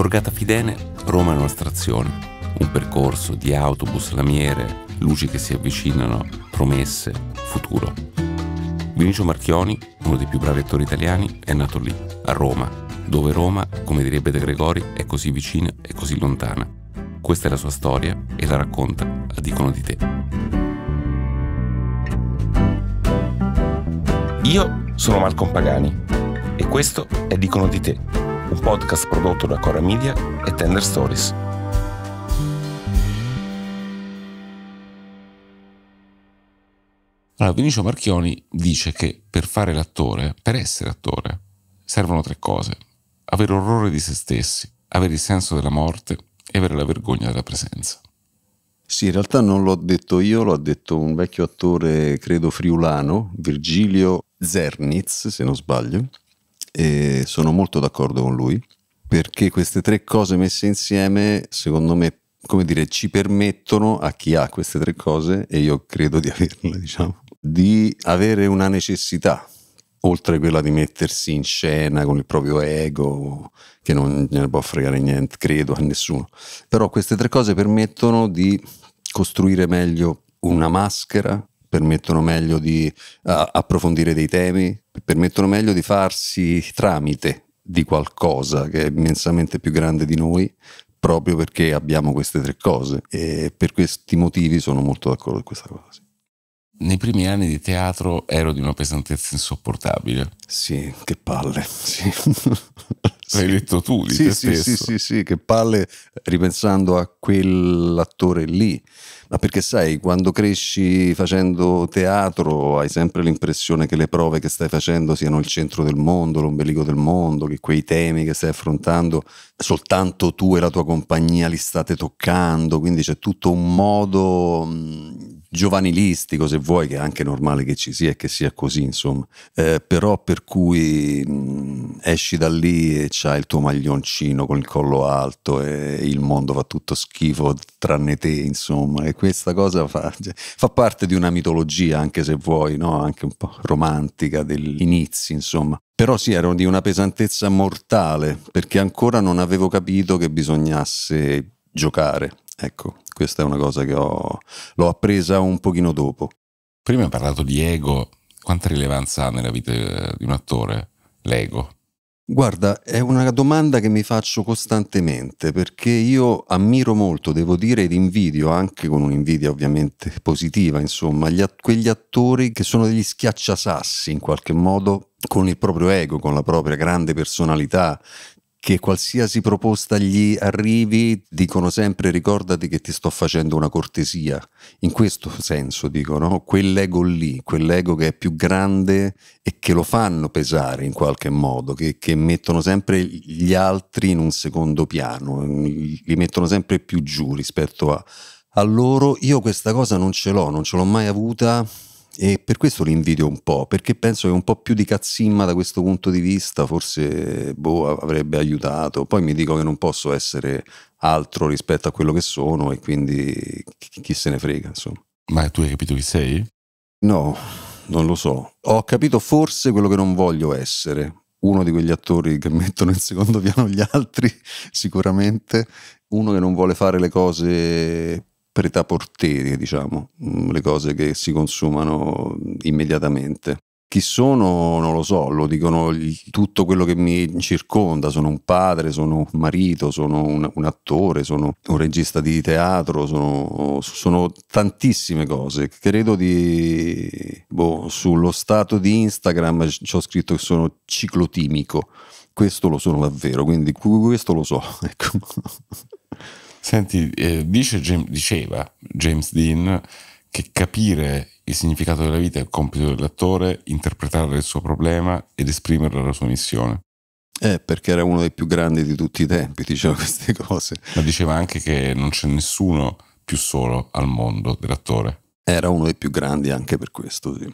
borgata Fidene, Roma è una stazione, un percorso di autobus, lamiere, luci che si avvicinano, promesse, futuro. Vinicio Marchioni, uno dei più bravi attori italiani, è nato lì, a Roma, dove Roma, come direbbe De Gregori, è così vicina e così lontana. Questa è la sua storia e la racconta a Dicono di te. Io sono Malcolm Pagani e questo è Dicono di te un podcast prodotto da Cora Media e Tender Stories. Allora, Vinicio Marchioni dice che per fare l'attore, per essere attore, servono tre cose. Avere orrore di se stessi, avere il senso della morte e avere la vergogna della presenza. Sì, in realtà non l'ho detto io, l'ha detto un vecchio attore, credo friulano, Virgilio Zerniz, se non sbaglio, e sono molto d'accordo con lui perché queste tre cose messe insieme, secondo me, come dire, ci permettono a chi ha queste tre cose, e io credo di averle, diciamo, di avere una necessità, oltre a quella di mettersi in scena con il proprio ego, che non ne può fregare niente, credo, a nessuno. Però queste tre cose permettono di costruire meglio una maschera permettono meglio di eh, approfondire dei temi, permettono meglio di farsi tramite di qualcosa che è immensamente più grande di noi, proprio perché abbiamo queste tre cose e per questi motivi sono molto d'accordo con questa cosa. Sì. Nei primi anni di teatro ero di una pesantezza insopportabile. Sì, che palle. Sì. L'hai detto tu di sì, sì, sì, sì, che palle ripensando a quell'attore lì ma perché sai, quando cresci facendo teatro hai sempre l'impressione che le prove che stai facendo siano il centro del mondo, l'ombelico del mondo, che quei temi che stai affrontando soltanto tu e la tua compagnia li state toccando, quindi c'è tutto un modo giovanilistico, se vuoi, che è anche normale che ci sia e che sia così, insomma, eh, però per cui mh, mm, esci da lì e c'hai il tuo maglioncino con il collo alto e il mondo fa tutto schifo tranne te, insomma, e questa cosa fa, cioè, fa parte di una mitologia, anche se vuoi, no? anche un po' romantica degli inizi, insomma però sì, ero di una pesantezza mortale, perché ancora non avevo capito che bisognasse giocare. Ecco, questa è una cosa che ho, l'ho appresa un pochino dopo. Prima hai parlato di ego, quanta rilevanza ha nella vita eh, di un attore l'ego? Guarda, è una domanda che mi faccio costantemente perché io ammiro molto, devo dire, ed invidio, anche con un'invidia ovviamente positiva, insomma, att- quegli attori che sono degli schiacciasassi in qualche modo con il proprio ego, con la propria grande personalità, che qualsiasi proposta gli arrivi dicono sempre ricordati che ti sto facendo una cortesia. In questo senso dicono, quell'ego lì, quell'ego che è più grande e che lo fanno pesare in qualche modo, che, che mettono sempre gli altri in un secondo piano, li mettono sempre più giù rispetto a, a loro. Io questa cosa non ce l'ho, non ce l'ho mai avuta e per questo li invidio un po', perché penso che un po' più di cazzimma da questo punto di vista forse boh, avrebbe aiutato. Poi mi dico che non posso essere altro rispetto a quello che sono e quindi chi, chi se ne frega, insomma. Ma tu hai capito chi sei? No, non lo so. Ho capito forse quello che non voglio essere. Uno di quegli attori che mettono in secondo piano gli altri, sicuramente. Uno che non vuole fare le cose preta porteri, diciamo, mm, le cose che si consumano immediatamente. Chi sono non lo so, lo dicono tutto quello che mi circonda, sono un padre, sono un marito, sono un, un attore, sono un regista di teatro, sono, sono tantissime cose. Credo di... Boh, sullo stato di Instagram ci ho scritto che sono ciclotimico, questo lo sono davvero, quindi questo lo so. Ecco. Senti, eh, dice, diceva James Dean che capire il significato della vita è il compito dell'attore, interpretare il suo problema ed esprimere la sua missione. Eh, perché era uno dei più grandi di tutti i tempi, diceva queste cose. Ma diceva anche che non c'è nessuno più solo al mondo dell'attore. Era uno dei più grandi anche per questo, sì.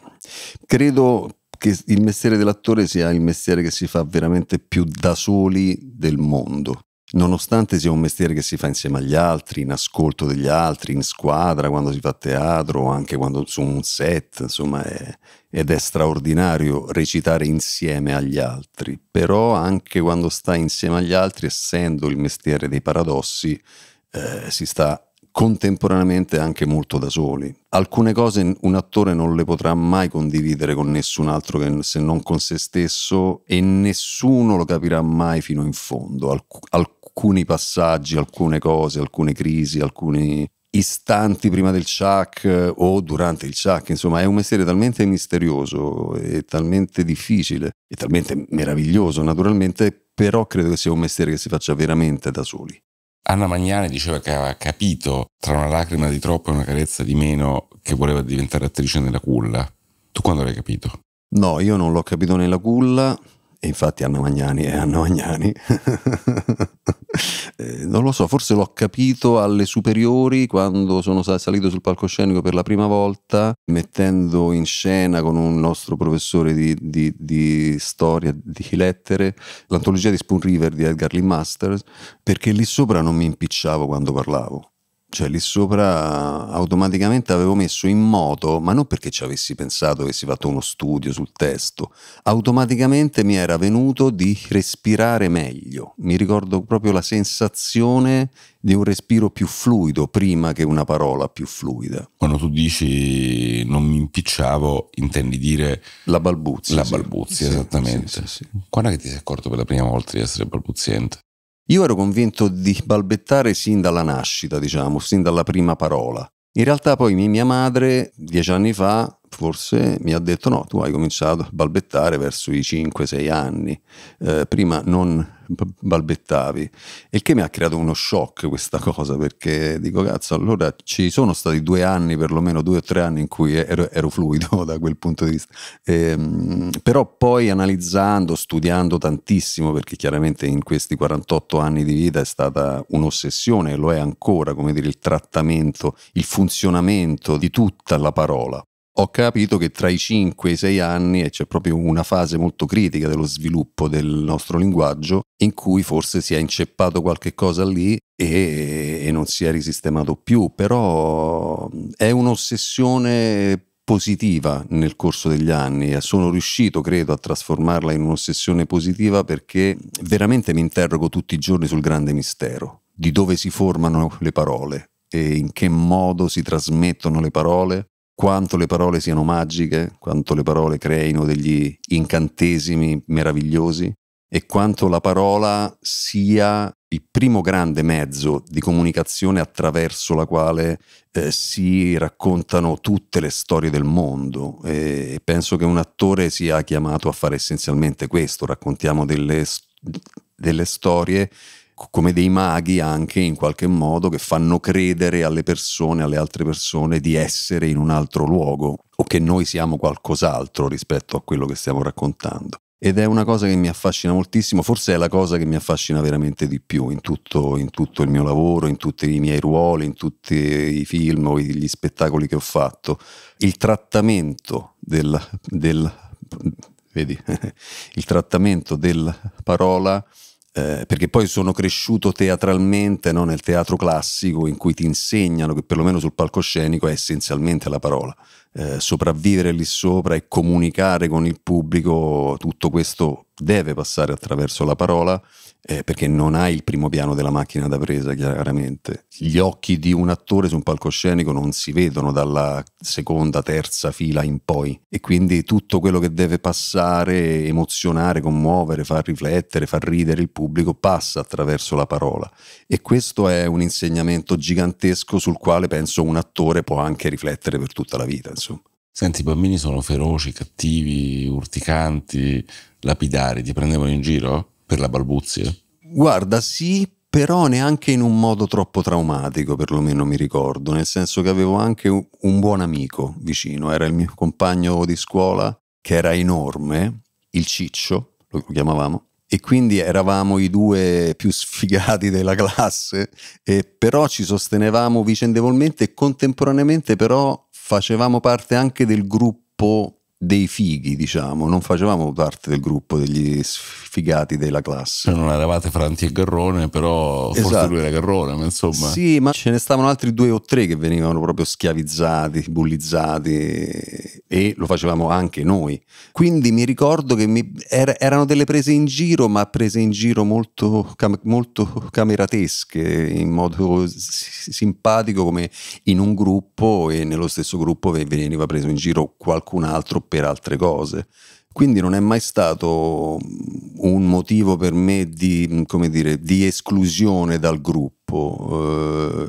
Credo che il mestiere dell'attore sia il mestiere che si fa veramente più da soli del mondo nonostante sia un mestiere che si fa insieme agli altri, in ascolto degli altri, in squadra, quando si fa teatro, anche quando su un set, insomma, è, ed è straordinario recitare insieme agli altri, però anche quando sta insieme agli altri, essendo il mestiere dei paradossi, eh, si sta contemporaneamente anche molto da soli. Alcune cose un attore non le potrà mai condividere con nessun altro che, se non con se stesso e nessuno lo capirà mai fino in fondo. Alc- alcuni passaggi, alcune cose, alcune crisi, alcuni istanti prima del Chuck eh, o durante il Chuck, insomma è un mestiere talmente misterioso e talmente difficile e talmente meraviglioso naturalmente, però credo che sia un mestiere che si faccia veramente da soli. Anna Magnani diceva che aveva capito tra una lacrima di troppo e una carezza di meno che voleva diventare attrice nella culla. Tu quando l'hai capito? No, io non l'ho capito nella culla, e infatti Anna Magnani è Anna Magnani. Eh, non lo so, forse l'ho capito alle superiori quando sono salito sul palcoscenico per la prima volta, mettendo in scena con un nostro professore di, di, di storia, di lettere, l'antologia di Spoon River di Edgar Lee Masters, perché lì sopra non mi impicciavo quando parlavo cioè lì sopra automaticamente avevo messo in moto, ma non perché ci avessi pensato, avessi fatto uno studio sul testo, automaticamente mi era venuto di respirare meglio. Mi ricordo proprio la sensazione di un respiro più fluido prima che una parola più fluida. Quando tu dici non mi impicciavo, intendi dire la balbuzia. La sì. balbuzia, sì, esattamente. Sì, Quando è che ti sei accorto per la prima volta di essere balbuziente? Io ero convinto di balbettare sin dalla nascita, diciamo, sin dalla prima parola. In realtà poi mia madre, dieci anni fa, forse mi ha detto no, tu hai cominciato a balbettare verso i 5-6 anni, eh, prima non balbettavi. Il che mi ha creato uno shock questa cosa, perché dico, cazzo, allora ci sono stati due anni, perlomeno due o tre anni in cui ero, ero fluido da quel punto di vista. E, ehm, però poi analizzando, studiando tantissimo, perché chiaramente in questi 48 anni di vita è stata un'ossessione, lo è ancora, come dire, il trattamento, il funzionamento di tutta la parola ho capito che tra i 5 e i 6 anni c'è proprio una fase molto critica dello sviluppo del nostro linguaggio in cui forse si è inceppato qualche cosa lì e, e non si è risistemato più, però è un'ossessione positiva nel corso degli anni e sono riuscito, credo, a trasformarla in un'ossessione positiva perché veramente mi interrogo tutti i giorni sul grande mistero di dove si formano le parole e in che modo si trasmettono le parole quanto le parole siano magiche, quanto le parole creino degli incantesimi meravigliosi e quanto la parola sia il primo grande mezzo di comunicazione attraverso la quale eh, si raccontano tutte le storie del mondo e penso che un attore sia chiamato a fare essenzialmente questo, raccontiamo delle, delle storie come dei maghi anche in qualche modo che fanno credere alle persone, alle altre persone di essere in un altro luogo o che noi siamo qualcos'altro rispetto a quello che stiamo raccontando. Ed è una cosa che mi affascina moltissimo, forse è la cosa che mi affascina veramente di più in tutto, in tutto il mio lavoro, in tutti i miei ruoli, in tutti i film o gli spettacoli che ho fatto. Il trattamento del, del vedi, il trattamento della parola eh, perché poi sono cresciuto teatralmente no? nel teatro classico in cui ti insegnano che perlomeno sul palcoscenico è essenzialmente la parola, eh, sopravvivere lì sopra e comunicare con il pubblico, tutto questo deve passare attraverso la parola eh, perché non hai il primo piano della macchina da presa, chiaramente. Gli occhi di un attore su un palcoscenico non si vedono dalla seconda, terza fila in poi e quindi tutto quello che deve passare, emozionare, commuovere, far riflettere, far ridere il pubblico passa attraverso la parola e questo è un insegnamento gigantesco sul quale penso un attore può anche riflettere per tutta la vita insomma. Senti, i bambini sono feroci, cattivi, urticanti, lapidari, ti prendevano in giro per la balbuzia? Guarda, sì, però neanche in un modo troppo traumatico, perlomeno mi ricordo, nel senso che avevo anche un buon amico vicino, era il mio compagno di scuola che era enorme, il Ciccio, lo chiamavamo, e quindi eravamo i due più sfigati della classe, e però ci sostenevamo vicendevolmente e contemporaneamente però facevamo parte anche del gruppo dei fighi, diciamo, non facevamo parte del gruppo degli sfigati della classe. Cioè, non eravate Franti e Garrone, però esatto. forse lui era Garrone, ma insomma. Sì, ma ce ne stavano altri due o tre che venivano proprio schiavizzati, bullizzati e lo facevamo anche noi. Quindi mi ricordo che mi er- erano delle prese in giro, ma prese in giro molto, cam- molto cameratesche, in modo simpatico come in un gruppo e nello stesso gruppo veniva preso in giro qualcun altro per altre cose. Quindi non è mai stato mm, un motivo per me di, mm, dire, di esclusione dal gruppo,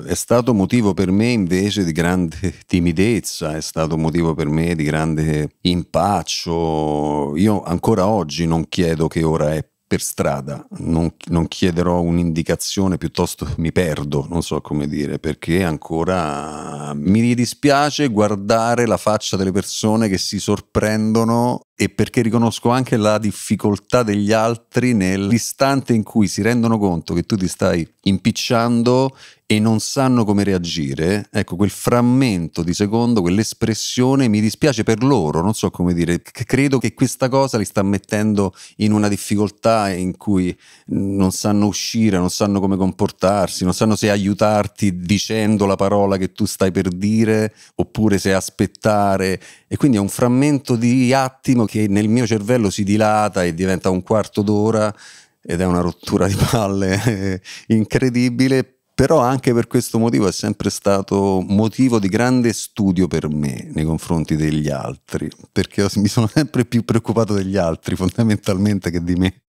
eh, è stato motivo per me invece di grande timidezza, è stato motivo per me di grande impaccio. Io ancora oggi non chiedo che ora è per strada, non, non, chiederò un'indicazione, piuttosto mi perdo, non so come dire, perché ancora mi dispiace guardare la faccia delle persone che si sorprendono e perché riconosco anche la difficoltà degli altri nell'istante in cui si rendono conto che tu ti stai impicciando e non sanno come reagire, ecco quel frammento di secondo, quell'espressione mi dispiace per loro, non so come dire, credo che questa cosa li sta mettendo in una difficoltà in cui non sanno uscire, non sanno come comportarsi, non sanno se aiutarti dicendo la parola che tu stai per dire oppure se aspettare e quindi è un frammento di attimo che nel mio cervello si dilata e diventa un quarto d'ora ed è una rottura di palle incredibile, però anche per questo motivo è sempre stato motivo di grande studio per me nei confronti degli altri, perché mi sono sempre più preoccupato degli altri fondamentalmente che di me.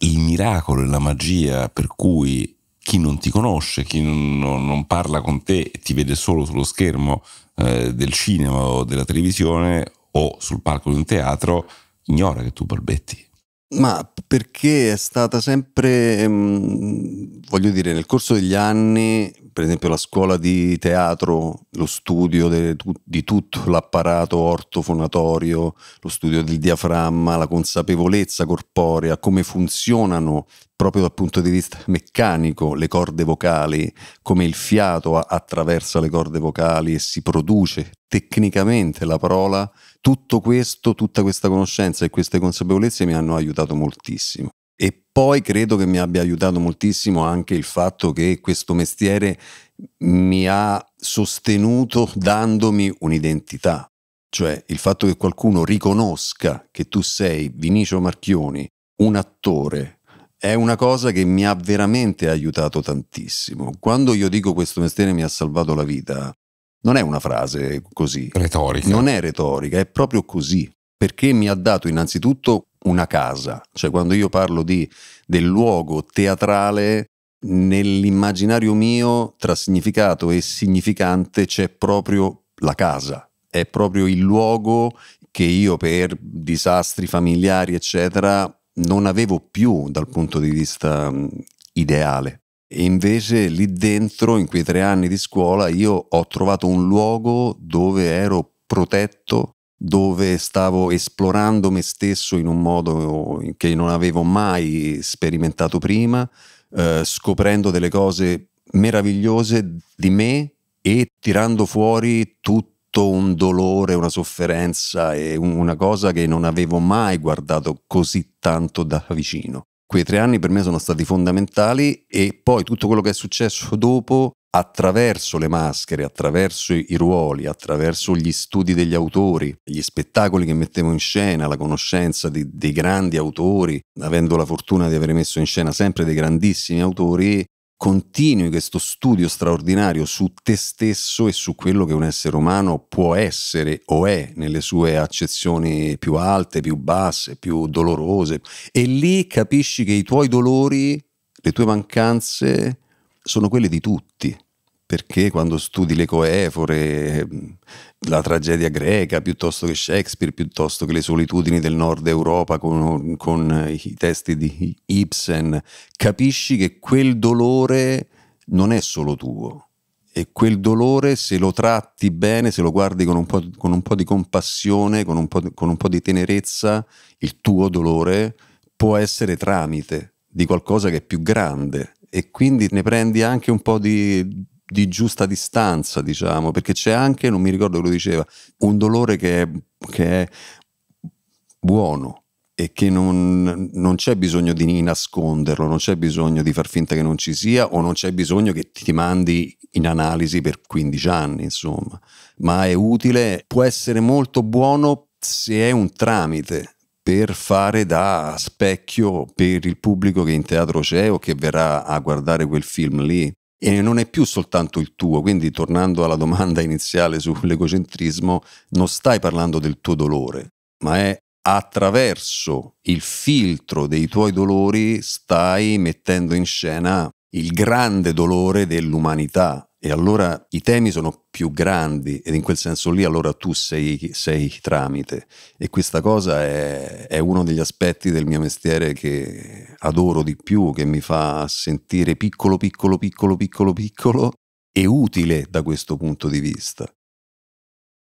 Il miracolo e la magia per cui chi non ti conosce, chi non, non parla con te e ti vede solo sullo schermo eh, del cinema o della televisione o sul palco di un teatro ignora che tu balbetti. Ma perché è stata sempre, ehm, voglio dire, nel corso degli anni, per esempio la scuola di teatro, lo studio de, di tutto l'apparato ortofonatorio, lo studio del diaframma, la consapevolezza corporea, come funzionano proprio dal punto di vista meccanico le corde vocali, come il fiato attraversa le corde vocali e si produce tecnicamente la parola tutto questo, tutta questa conoscenza e queste consapevolezze mi hanno aiutato moltissimo. E poi credo che mi abbia aiutato moltissimo anche il fatto che questo mestiere mi ha sostenuto dandomi un'identità. Cioè il fatto che qualcuno riconosca che tu sei Vinicio Marchioni, un attore, è una cosa che mi ha veramente aiutato tantissimo. Quando io dico questo mestiere mi ha salvato la vita, non è una frase così. Retorica. Non è retorica, è proprio così. Perché mi ha dato innanzitutto una casa. Cioè quando io parlo di, del luogo teatrale, nell'immaginario mio tra significato e significante c'è proprio la casa. È proprio il luogo che io per disastri familiari, eccetera, non avevo più dal punto di vista ideale. E invece lì dentro, in quei tre anni di scuola, io ho trovato un luogo dove ero protetto, dove stavo esplorando me stesso in un modo che non avevo mai sperimentato prima, eh, scoprendo delle cose meravigliose di me e tirando fuori tutto un dolore, una sofferenza e una cosa che non avevo mai guardato così tanto da vicino. Quei tre anni per me sono stati fondamentali e poi tutto quello che è successo dopo attraverso le maschere, attraverso i ruoli, attraverso gli studi degli autori, gli spettacoli che mettevo in scena, la conoscenza di, dei grandi autori, avendo la fortuna di aver messo in scena sempre dei grandissimi autori, continui questo studio straordinario su te stesso e su quello che un essere umano può essere o è nelle sue accezioni più alte, più basse, più dolorose e lì capisci che i tuoi dolori, le tue mancanze sono quelle di tutti perché quando studi le coefore, ehm, la tragedia greca, piuttosto che Shakespeare, piuttosto che le solitudini del nord Europa con, con, i testi di Ibsen, capisci che quel dolore non è solo tuo. E quel dolore, se lo tratti bene, se lo guardi con un po', con un po di compassione, con un po', con un po' di tenerezza, il tuo dolore può essere tramite di qualcosa che è più grande. E quindi ne prendi anche un po' di, di giusta distanza, diciamo, perché c'è anche, non mi ricordo che lo diceva, un dolore che è, che è buono e che non, non, c'è bisogno di nasconderlo, non c'è bisogno di far finta che non ci sia o non c'è bisogno che ti mandi in analisi per 15 anni, insomma, ma è utile, può essere molto buono se è un tramite per fare da specchio per il pubblico che in teatro c'è o che verrà a guardare quel film lì e non è più soltanto il tuo. Quindi, tornando alla domanda iniziale sull'egocentrismo, non stai parlando del tuo dolore, ma è attraverso il filtro dei tuoi dolori stai mettendo in scena il grande dolore dell'umanità, e allora i temi sono più grandi ed in quel senso lì allora tu sei, sei tramite e questa cosa è, è, uno degli aspetti del mio mestiere che adoro di più, che mi fa sentire piccolo, piccolo, piccolo, piccolo, piccolo e utile da questo punto di vista.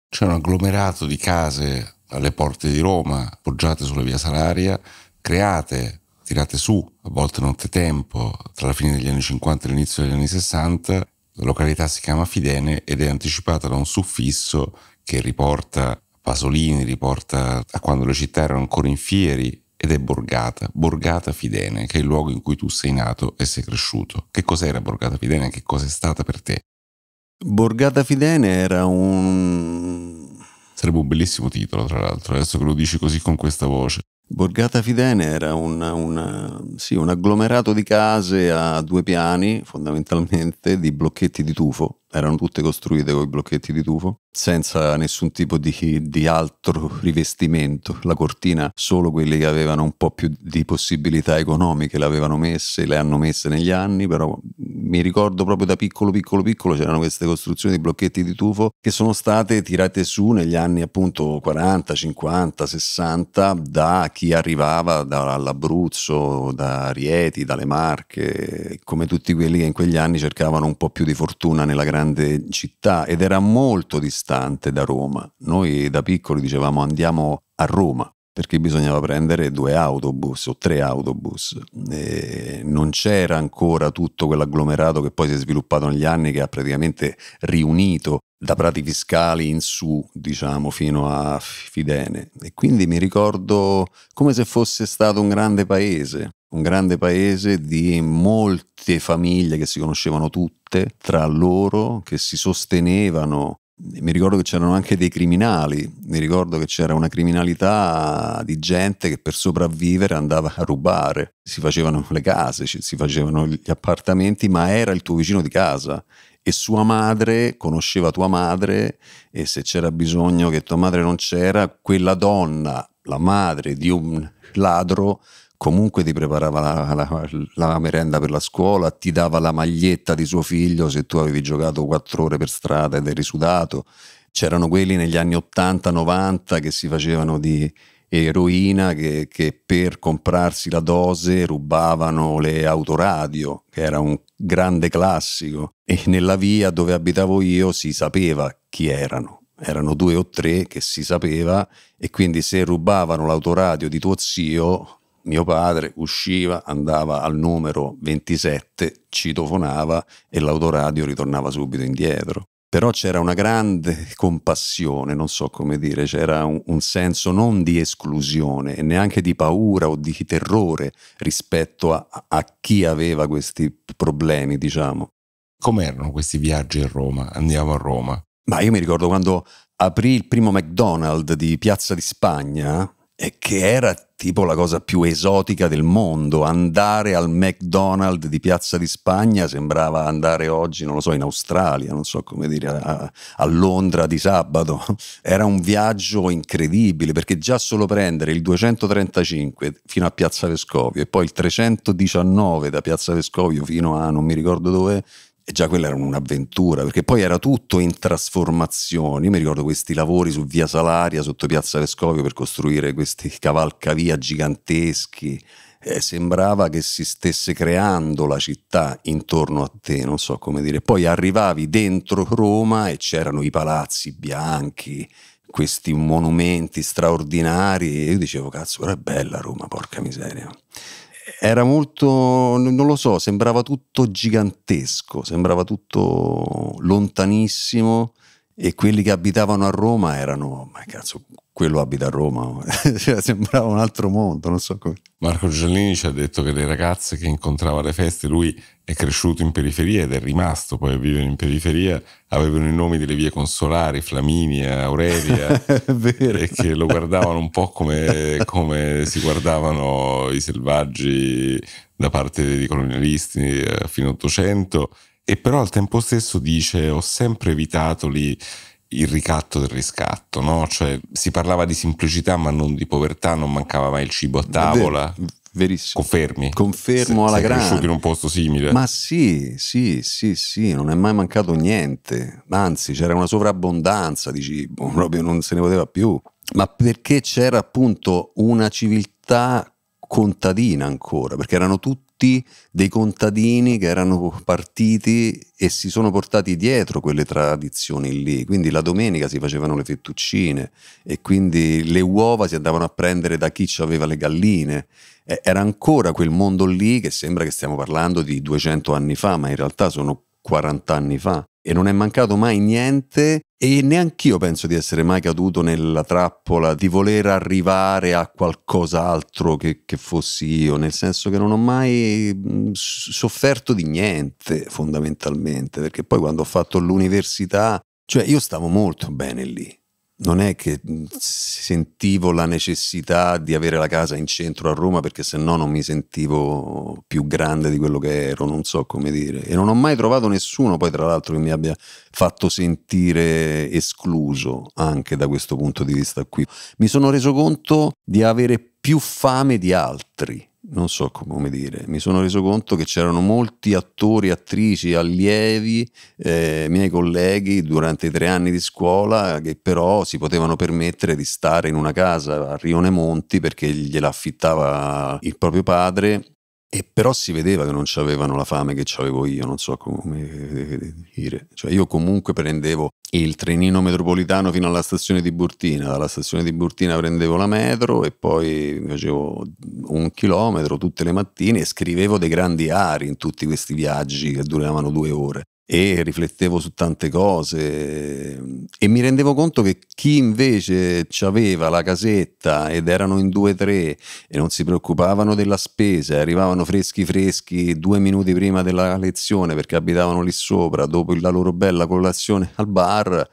C'è un agglomerato di case alle porte di Roma, poggiate sulla via Salaria, create, tirate su, a volte notte tempo, tra la fine degli anni 50 e l'inizio degli anni 60 la località si chiama Fidene ed è anticipata da un suffisso che riporta Pasolini, riporta a quando le città erano ancora in fieri ed è Borgata, Borgata Fidene, che è il luogo in cui tu sei nato e sei cresciuto. Che cos'era Borgata Fidene? Che cosa è stata per te? Borgata Fidene era un... Sarebbe un bellissimo titolo, tra l'altro, adesso che lo dici così con questa voce. Borgata Fidene era una, una, sì, un agglomerato di case a due piani, fondamentalmente, di blocchetti di tufo. Erano tutte costruite con i blocchetti di tufo senza nessun tipo di, di, altro rivestimento. La cortina solo quelli che avevano un po' più di possibilità economiche l'avevano messa, le hanno messe negli anni, però mi ricordo proprio da piccolo piccolo piccolo c'erano queste costruzioni di blocchetti di tufo che sono state tirate su negli anni appunto 40, 50, 60 da chi arrivava dall'Abruzzo, da Rieti, dalle Marche, come tutti quelli che in quegli anni cercavano un po' più di fortuna nella grande città ed era molto distante distante da Roma. Noi da piccoli dicevamo andiamo a Roma perché bisognava prendere due autobus o tre autobus. E non c'era ancora tutto quell'agglomerato che poi si è sviluppato negli anni che ha praticamente riunito da prati fiscali in su, diciamo, fino a Fidene. E quindi mi ricordo come se fosse stato un grande paese, un grande paese di molte famiglie che si conoscevano tutte tra loro, che si sostenevano mi ricordo che c'erano anche dei criminali, mi ricordo che c'era una criminalità di gente che per sopravvivere andava a rubare, si facevano le case, si facevano gli appartamenti, ma era il tuo vicino di casa e sua madre conosceva tua madre e se c'era bisogno che tua madre non c'era, quella donna, la madre di un ladro, comunque ti preparava la, la, la, merenda per la scuola, ti dava la maglietta di suo figlio se tu avevi giocato quattro ore per strada ed eri sudato. C'erano quelli negli anni 80-90 che si facevano di eroina che, che, per comprarsi la dose rubavano le autoradio, che era un grande classico. E nella via dove abitavo io si sapeva chi erano. Erano due o tre che si sapeva e quindi se rubavano l'autoradio di tuo zio mio padre usciva, andava al numero 27, citofonava e l'autoradio ritornava subito indietro. Però c'era una grande compassione, non so come dire, c'era un, un senso non di esclusione e neanche di paura o di terrore rispetto a, a chi aveva questi problemi, diciamo. Com'erano questi viaggi a Roma? Andiamo a Roma. Ma io mi ricordo quando aprì il primo McDonald's di Piazza di Spagna, e che era tipo la cosa più esotica del mondo. Andare al McDonald's di Piazza di Spagna sembrava andare oggi, non lo so, in Australia, non so come dire, a, a Londra di sabato. Era un viaggio incredibile perché già solo prendere il 235 fino a Piazza Vescovio e poi il 319 da Piazza Vescovio fino a non mi ricordo dove e già quella era un'avventura, perché poi era tutto in trasformazione. Io mi ricordo questi lavori su Via Salaria, sotto Piazza Vescovio, per costruire questi cavalcavia giganteschi. Eh, sembrava che si stesse creando la città intorno a te, non so come dire. Poi arrivavi dentro Roma e c'erano i palazzi bianchi, questi monumenti straordinari e io dicevo cazzo, ora è bella Roma, porca miseria era molto, non lo so, sembrava tutto gigantesco, sembrava tutto lontanissimo e quelli che abitavano a Roma erano, ma cazzo, quello abita a Roma, cioè, sembrava un altro mondo, non so come. Marco Giallini ci ha detto che le ragazze che incontrava alle feste, lui è cresciuto in periferia ed è rimasto poi a vivere in periferia, avevano i nomi delle vie consolari, Flaminia, Aurelia, e che lo guardavano un po' come, come si guardavano i selvaggi da parte dei colonialisti eh, fino all'Ottocento e però al tempo stesso dice ho sempre evitato lì il ricatto del riscatto, no? Cioè si parlava di semplicità ma non di povertà, non mancava mai il cibo a tavola. verissimo. Confermi. Confermo se, alla grande. cresciuto in un posto simile. Ma sì, sì, sì, sì, non è mai mancato niente. Anzi, c'era una sovrabbondanza di cibo, proprio non se ne poteva più. Ma perché c'era appunto una civiltà contadina ancora, perché erano tutti dei contadini che erano partiti e si sono portati dietro quelle tradizioni lì. Quindi la domenica si facevano le fettuccine e quindi le uova si andavano a prendere da chi ci aveva le galline. E era ancora quel mondo lì che sembra che stiamo parlando di 200 anni fa, ma in realtà sono 40 anni fa e non è mancato mai niente e neanch'io penso di essere mai caduto nella trappola di voler arrivare a qualcos'altro che, che fossi io, nel senso che non ho mai mm, sofferto di niente fondamentalmente, perché poi quando ho fatto l'università, cioè io stavo molto bene lì, non è che sentivo la necessità di avere la casa in centro a Roma perché se no non mi sentivo più grande di quello che ero, non so come dire. E non ho mai trovato nessuno poi tra l'altro che mi abbia fatto sentire escluso anche da questo punto di vista qui. Mi sono reso conto di avere più fame di altri non so come dire, mi sono reso conto che c'erano molti attori, attrici, allievi, eh, miei colleghi durante i tre anni di scuola che però si potevano permettere di stare in una casa a Rione Monti perché gliela affittava il proprio padre e però si vedeva che non avevano la fame che avevo io, non so come eh, dire. Cioè io comunque prendevo il trenino metropolitano fino alla stazione di Burtina, dalla stazione di Burtina prendevo la metro e poi facevo un chilometro tutte le mattine e scrivevo dei grandi ari in tutti questi viaggi che duravano due ore e riflettevo su tante cose ehm, e mi rendevo conto che chi invece aveva la casetta ed erano in due o tre e non si preoccupavano della spesa, arrivavano freschi freschi due minuti prima della lezione perché abitavano lì sopra, dopo la loro bella colazione al bar,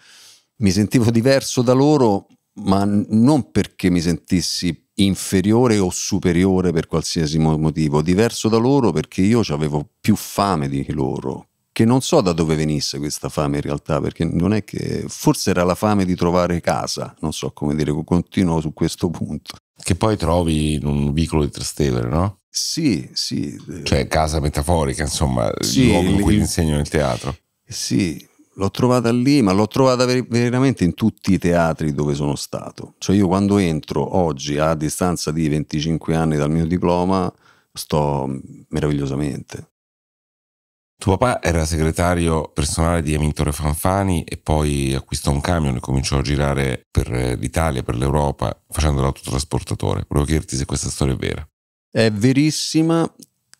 mi sentivo diverso da loro, ma non perché mi sentissi inferiore o superiore per qualsiasi motivo, diverso da loro perché io avevo più fame di loro, che non so da dove venisse questa fame in realtà, perché non è che forse era la fame di trovare casa, non so come dire, continuo su questo punto. Che poi trovi in un vicolo di Trastevere, no? Sì, sì. Cioè casa metaforica, insomma, sì, il luogo in cui insegno nel teatro. Sì, l'ho trovata lì, ma l'ho trovata ver veramente in tutti i teatri dove sono stato. Cioè io quando entro oggi, a distanza di 25 anni dal mio diploma, sto meravigliosamente tuo papà era segretario personale di Amintore Fanfani e poi acquistò un camion e cominciò a girare per eh, l'Italia, per l'Europa, facendo l'autotrasportatore. Volevo chiederti se questa storia è vera. È verissima,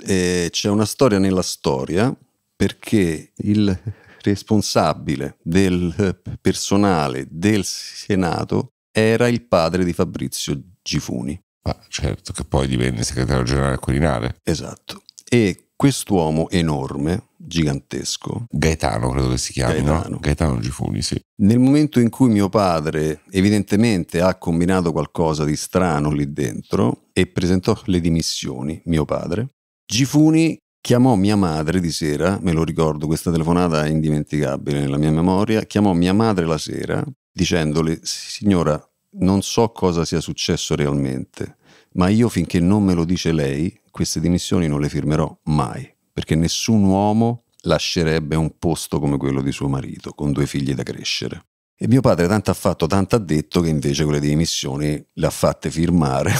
eh, c'è una storia nella storia perché il responsabile del personale del Senato era il padre di Fabrizio Gifuni. Ah, certo, che poi divenne segretario generale a Quirinale. Esatto. E quest'uomo enorme, gigantesco. Gaetano credo che si chiami, Gaetano. no? Gaetano Gifuni, sì. Nel momento in cui mio padre evidentemente ha combinato qualcosa di strano lì dentro e presentò le dimissioni, mio padre, Gifuni chiamò mia madre di sera, me lo ricordo, questa telefonata è indimenticabile nella mia memoria, chiamò mia madre la sera dicendole signora non so cosa sia successo realmente, ma io finché non me lo dice lei queste dimissioni non le firmerò mai, perché nessun uomo lascerebbe un posto come quello di suo marito, con due figli da crescere. E mio padre tanto ha fatto, tanto ha detto che invece quelle dimissioni le ha fatte firmare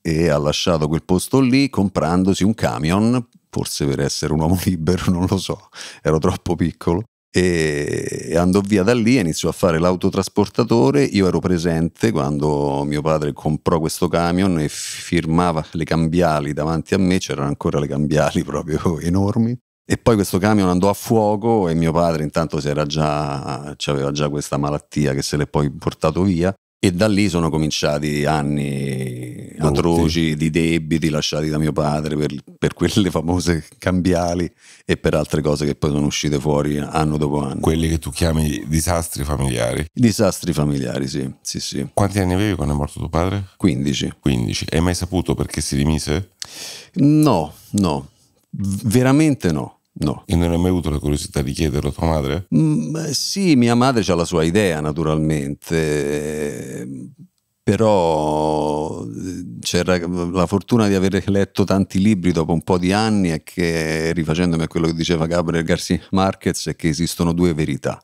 e ha lasciato quel posto lì comprandosi un camion, forse per essere un uomo libero, non lo so, ero troppo piccolo, e andò via da lì, iniziò a fare l'autotrasportatore, io ero presente quando mio padre comprò questo camion e firmava le cambiali davanti a me, c'erano ancora le cambiali proprio enormi. E poi questo camion andò a fuoco e mio padre intanto si era già, aveva già questa malattia che se l'è poi portato via e da lì sono cominciati anni Brutti. atroci di debiti lasciati da mio padre per, per, quelle famose cambiali e per altre cose che poi sono uscite fuori anno dopo anno. Quelli che tu chiami disastri familiari. Disastri familiari, sì. sì, sì. Quanti anni avevi quando è morto tuo padre? 15. 15. Hai mai saputo perché si dimise? No, no, veramente no No. E non hai mai avuto la curiosità di chiederlo a tua madre? Mm, sì, mia madre ha la sua idea naturalmente, però eh, c'era la fortuna di aver letto tanti libri dopo un po' di anni e che, rifacendomi a quello che diceva Gabriel Garcia Marquez, è che esistono due verità,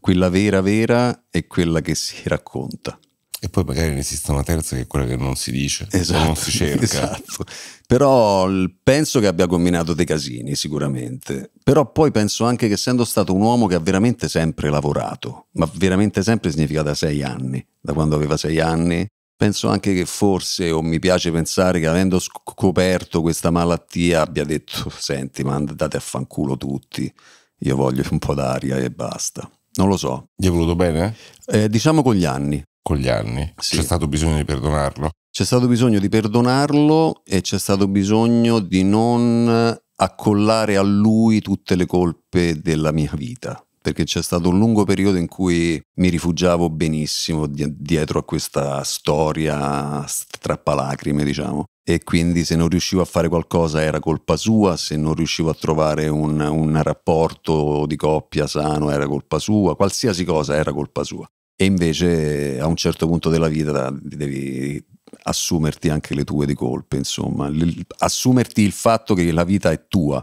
quella vera vera e quella che si racconta. E poi magari ne esiste una terza che è quella che non si dice, esatto, non si cerca. Esatto. Però penso che abbia combinato dei casini, sicuramente. Però poi penso anche che essendo stato un uomo che ha veramente sempre lavorato, ma veramente sempre significa da sei anni, da quando aveva sei anni, penso anche che forse, o mi piace pensare che avendo scoperto questa malattia abbia detto, senti, ma andate a fanculo tutti, io voglio un po' d'aria e basta. Non lo so. Gli è voluto bene? Eh, diciamo con gli anni con gli anni. Sì. C'è stato bisogno di perdonarlo? C'è stato bisogno di perdonarlo e c'è stato bisogno di non accollare a lui tutte le colpe della mia vita, perché c'è stato un lungo periodo in cui mi rifugiavo benissimo dietro a questa storia strappalacrime, diciamo. E quindi se non riuscivo a fare qualcosa era colpa sua, se non riuscivo a trovare un, un rapporto di coppia sano era colpa sua, qualsiasi cosa era colpa sua e invece a un certo punto della vita devi assumerti anche le tue di colpe, insomma, assumerti il fatto che la vita è tua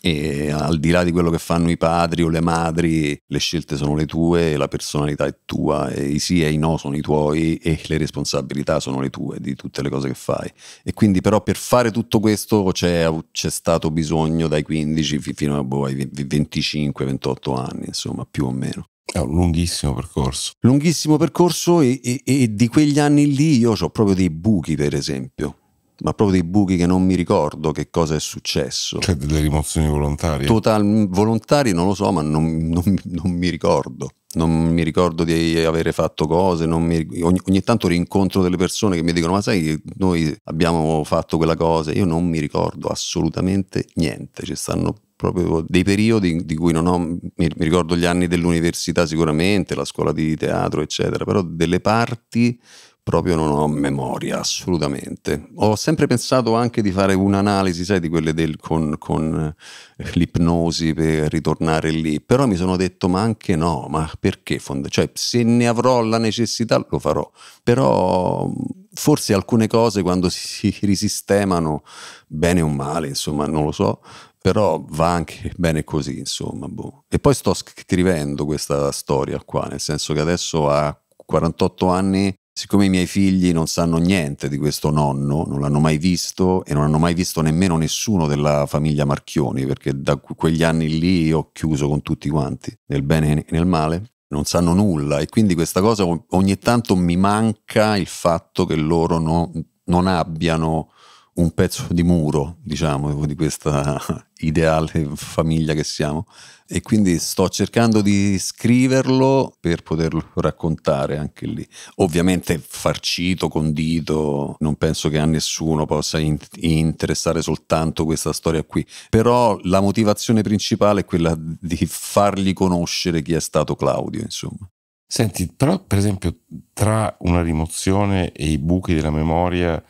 e al di là di quello che fanno i padri o le madri, le scelte sono le tue, la personalità è tua, i sì e i no sono i tuoi e le responsabilità sono le tue di tutte le cose che fai. E quindi però per fare tutto questo c'è, c'è stato bisogno dai 15 fino boh, ai 25-28 anni, insomma, più o meno. È un lunghissimo percorso. Lunghissimo percorso e, e, e di quegli anni lì io ho proprio dei buchi, per esempio ma proprio dei buchi che non mi ricordo che cosa è successo. Cioè delle rimozioni volontarie? Total, volontarie non lo so, ma non, non, non mi ricordo. Non mi ricordo di avere fatto cose, mi, ogni, ogni, tanto rincontro delle persone che mi dicono ma sai noi abbiamo fatto quella cosa, io non mi ricordo assolutamente niente, ci stanno proprio dei periodi di cui non ho, mi, ricordo gli anni dell'università sicuramente, la scuola di teatro eccetera, però delle parti proprio non ho memoria assolutamente. Ho sempre pensato anche di fare un'analisi, sai, di quelle del, con, con eh, l'ipnosi per ritornare lì, però mi sono detto ma anche no, ma perché? Fond- cioè se ne avrò la necessità lo farò, però forse alcune cose quando si risistemano, bene o male, insomma, non lo so, però va anche bene così, insomma. Boh. E poi sto scrivendo questa storia qua, nel senso che adesso a 48 anni, siccome i miei figli non sanno niente di questo nonno, non l'hanno mai visto e non hanno mai visto nemmeno nessuno della famiglia Marchioni, perché da quegli anni lì ho chiuso con tutti quanti, nel bene e nel male. Non sanno nulla e quindi questa cosa ogni tanto mi manca il fatto che loro no, non abbiano un pezzo di muro, diciamo, di questa ideale famiglia che siamo e quindi sto cercando di scriverlo per poterlo raccontare anche lì. Ovviamente farcito, condito, non penso che a nessuno possa in interessare soltanto questa storia qui, però la motivazione principale è quella di fargli conoscere chi è stato Claudio, insomma. Senti, però per esempio tra una rimozione e i buchi della memoria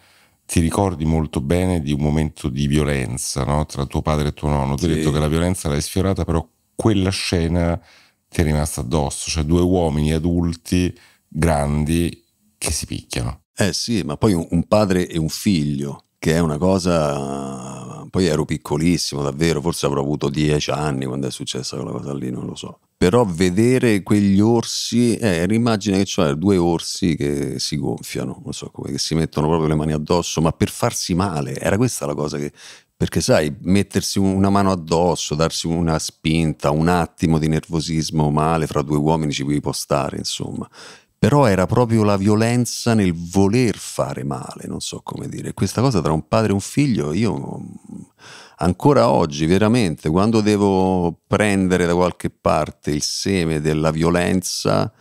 ti ricordi molto bene di un momento di violenza no? tra tuo padre e tuo nonno. Sì. Tu hai detto che la violenza l'hai sfiorata, però quella scena ti è rimasta addosso, cioè due uomini adulti grandi che si picchiano. Eh sì, ma poi un, padre e un figlio che è una cosa... Poi ero piccolissimo, davvero, forse avrò avuto dieci anni quando è successa quella cosa lì, non lo so. Però vedere quegli orsi, eh, l'immagine che c'ho due orsi che si gonfiano, non so come, che si mettono proprio le mani addosso, ma per farsi male, era questa la cosa che... Perché sai, mettersi una mano addosso, darsi una spinta, un attimo di nervosismo male fra due uomini ci puoi postare, insomma però era proprio la violenza nel voler fare male, non so come dire. Questa cosa tra un padre e un figlio, io mm, ancora oggi veramente, quando devo prendere da qualche parte il seme della violenza,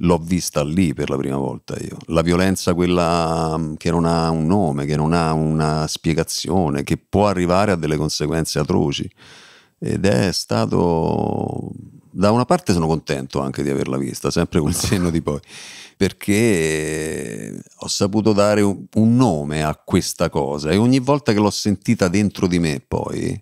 l'ho vista lì per la prima volta io. La violenza quella mm, che non ha un nome, che non ha una spiegazione, che può arrivare a delle conseguenze atroci. Ed è stato da una parte sono contento anche di averla vista, sempre col senno di poi, perché ho saputo dare un, un nome a questa cosa e ogni volta che l'ho sentita dentro di me poi,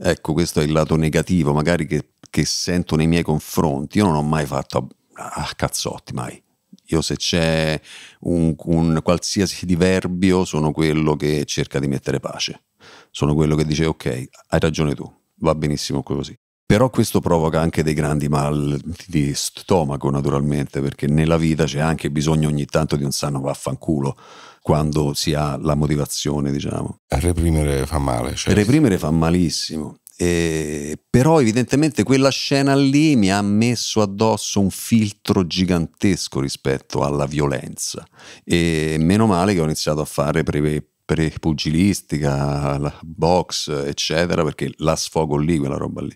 ecco questo è il lato negativo magari che, che sento nei miei confronti, io non ho mai fatto a, ah, a ah, cazzotti, mai. Io se c'è un, un qualsiasi diverbio sono quello che cerca di mettere pace, sono quello che dice ok, hai ragione tu, va benissimo così. Però questo provoca anche dei grandi mal di stomaco, naturalmente, perché nella vita c'è anche bisogno ogni tanto di un sano vaffanculo quando si ha la motivazione, diciamo. A reprimere fa male. Cioè... Reprimere fa malissimo. E, però evidentemente quella scena lì mi ha messo addosso un filtro gigantesco rispetto alla violenza e meno male che ho iniziato a fare pre, pre pugilistica, box eccetera perché la sfogo lì quella roba lì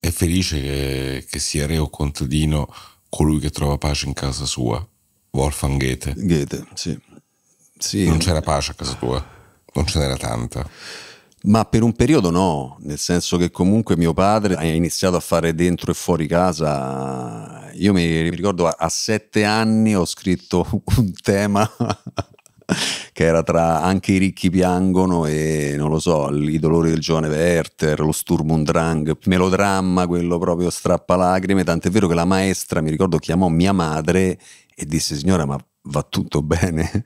è felice che, che sia reo contadino colui che trova pace in casa sua. Wolfgang Goethe. Goethe, sì. sì. Non c'era pace a casa tua, non ce n'era tanta. Ma per un periodo no, nel senso che comunque mio padre ha iniziato a fare dentro e fuori casa. Io mi ricordo a, a sette anni ho scritto un tema che era tra anche i ricchi piangono e non lo so, i dolori del giovane Werther, lo Sturm und Drang, melodramma, quello proprio strappalacrime, tant'è vero che la maestra, mi ricordo, chiamò mia madre e disse signora ma va tutto bene?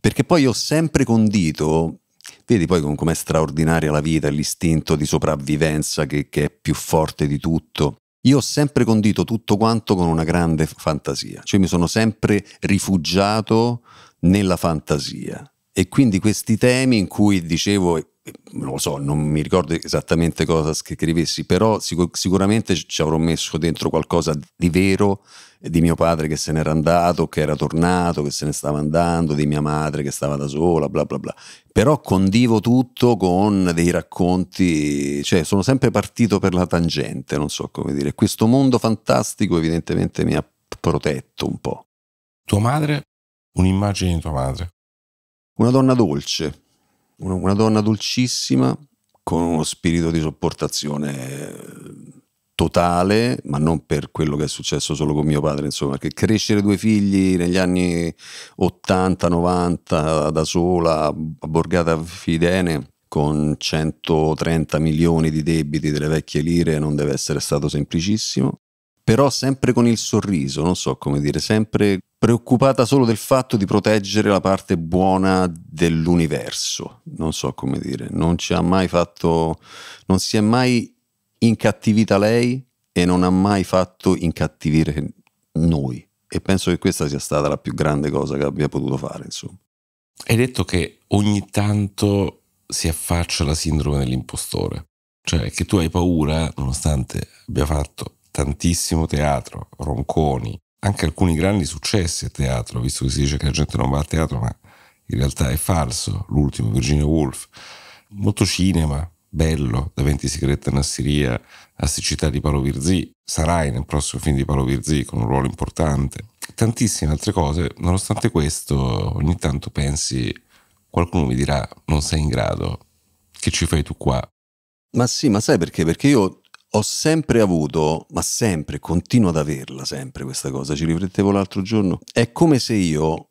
Perché poi ho sempre condito Vedi poi com'è straordinaria la vita, l'istinto di sopravvivenza che, che, è più forte di tutto. Io ho sempre condito tutto quanto con una grande fantasia, cioè mi sono sempre rifugiato nella fantasia. E quindi questi temi in cui dicevo, eh, non lo so, non mi ricordo esattamente cosa scrivessi, però sicur sicuramente ci avrò messo dentro qualcosa di vero di mio padre che se n'era andato, che era tornato, che se ne stava andando, di mia madre che stava da sola, bla bla bla. Però condivo tutto con dei racconti, cioè sono sempre partito per la tangente, non so come dire. Questo mondo fantastico evidentemente mi ha protetto un po'. Tua madre un'immagine di tua madre? Una donna dolce, una, una donna dolcissima con uno spirito di sopportazione totale, ma non per quello che è successo solo con mio padre, insomma, che crescere due figli negli anni 80-90 da sola a Borgata Fidene con 130 milioni di debiti delle vecchie lire non deve essere stato semplicissimo, però sempre con il sorriso, non so come dire, sempre preoccupata solo del fatto di proteggere la parte buona dell'universo, non so come dire, non ci ha mai fatto, non si è mai incattivita lei e non ha mai fatto incattivire noi e penso che questa sia stata la più grande cosa che abbia potuto fare, insomma. Hai detto che ogni tanto si affaccia la sindrome dell'impostore, cioè che tu hai paura, nonostante abbia fatto tantissimo teatro, ronconi, anche alcuni grandi successi a teatro, visto che si dice che la gente non va a teatro, ma in realtà è falso, l'ultimo, Virginia Woolf, molto cinema, bello, da 20 sigarette a Nassiria, siccità di Paolo Virzì, sarai nel prossimo film di Paolo Virzì con un ruolo importante, tantissime altre cose, nonostante questo ogni tanto pensi qualcuno mi dirà non sei in grado, che ci fai tu qua? Ma sì, ma sai perché? Perché io ho sempre avuto, ma sempre, continuo ad averla sempre questa cosa, ci riflettevo l'altro giorno, è come se io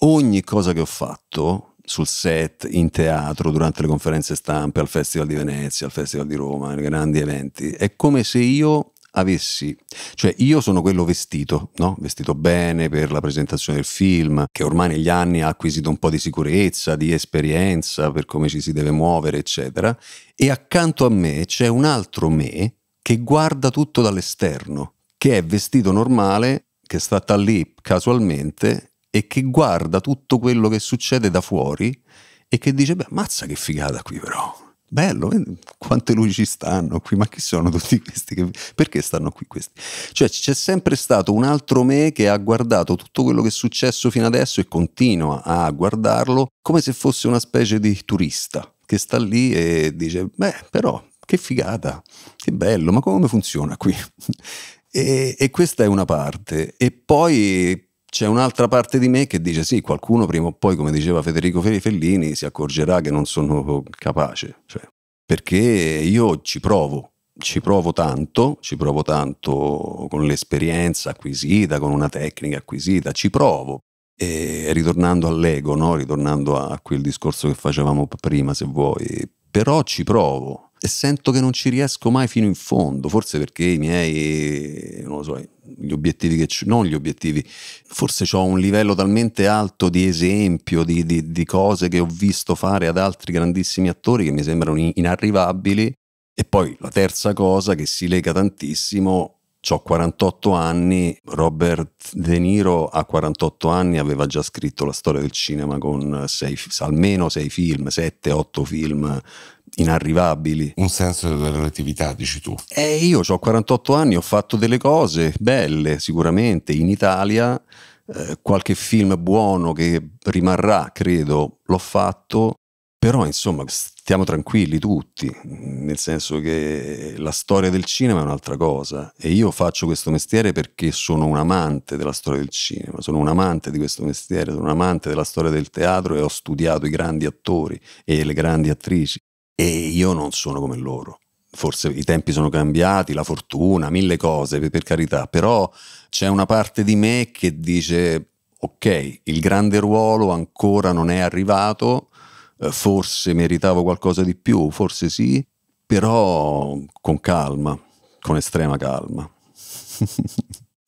ogni cosa che ho fatto sul set, in teatro, durante le conferenze stampe, al Festival di Venezia, al Festival di Roma, nei grandi eventi, è come se io avessi, cioè io sono quello vestito, no? vestito bene per la presentazione del film, che ormai negli anni ha acquisito un po' di sicurezza, di esperienza per come ci si deve muovere, eccetera, e accanto a me c'è un altro me che guarda tutto dall'esterno, che è vestito normale, che sta lì casualmente e che guarda tutto quello che succede da fuori e che dice, beh, mazza che figata qui però. Bello, quante luci stanno qui, ma chi sono tutti questi? Che... Perché stanno qui questi? Cioè c'è sempre stato un altro me che ha guardato tutto quello che è successo fino adesso e continua a guardarlo come se fosse una specie di turista che sta lì e dice, beh, però che figata, che bello, ma come funziona qui? e, e questa è una parte. E poi c'è un'altra parte di me che dice sì, qualcuno prima o poi, come diceva Federico Fellini, si accorgerà che non sono capace, cioè, perché io ci provo, ci provo tanto, ci provo tanto con l'esperienza acquisita, con una tecnica acquisita, ci provo. E ritornando all'ego, no? ritornando a quel discorso che facevamo prima, se vuoi, però ci provo, e sento che non ci riesco mai fino in fondo, forse perché i miei, non lo so, gli obiettivi che non gli obiettivi, forse ho un livello talmente alto di esempio, di, di, di cose che ho visto fare ad altri grandissimi attori che mi sembrano inarrivabili. E poi la terza cosa che si lega tantissimo ho 48 anni, Robert De Niro a 48 anni aveva già scritto la storia del cinema con sei, almeno 6 film, 7-8 film inarrivabili. Un senso della relatività, dici tu. E eh, io ho 48 anni, ho fatto delle cose belle sicuramente in Italia, eh, qualche film buono che rimarrà, credo, l'ho fatto però insomma stiamo tranquilli tutti, nel senso che la storia del cinema è un'altra cosa e io faccio questo mestiere perché sono un amante della storia del cinema, sono un amante di questo mestiere, sono un amante della storia del teatro e ho studiato i grandi attori e le grandi attrici e io non sono come loro forse i tempi sono cambiati, la fortuna, mille cose, per, carità, però c'è una parte di me che dice, ok, il grande ruolo ancora non è arrivato, eh, forse meritavo qualcosa di più, forse sì, però con calma, con estrema calma.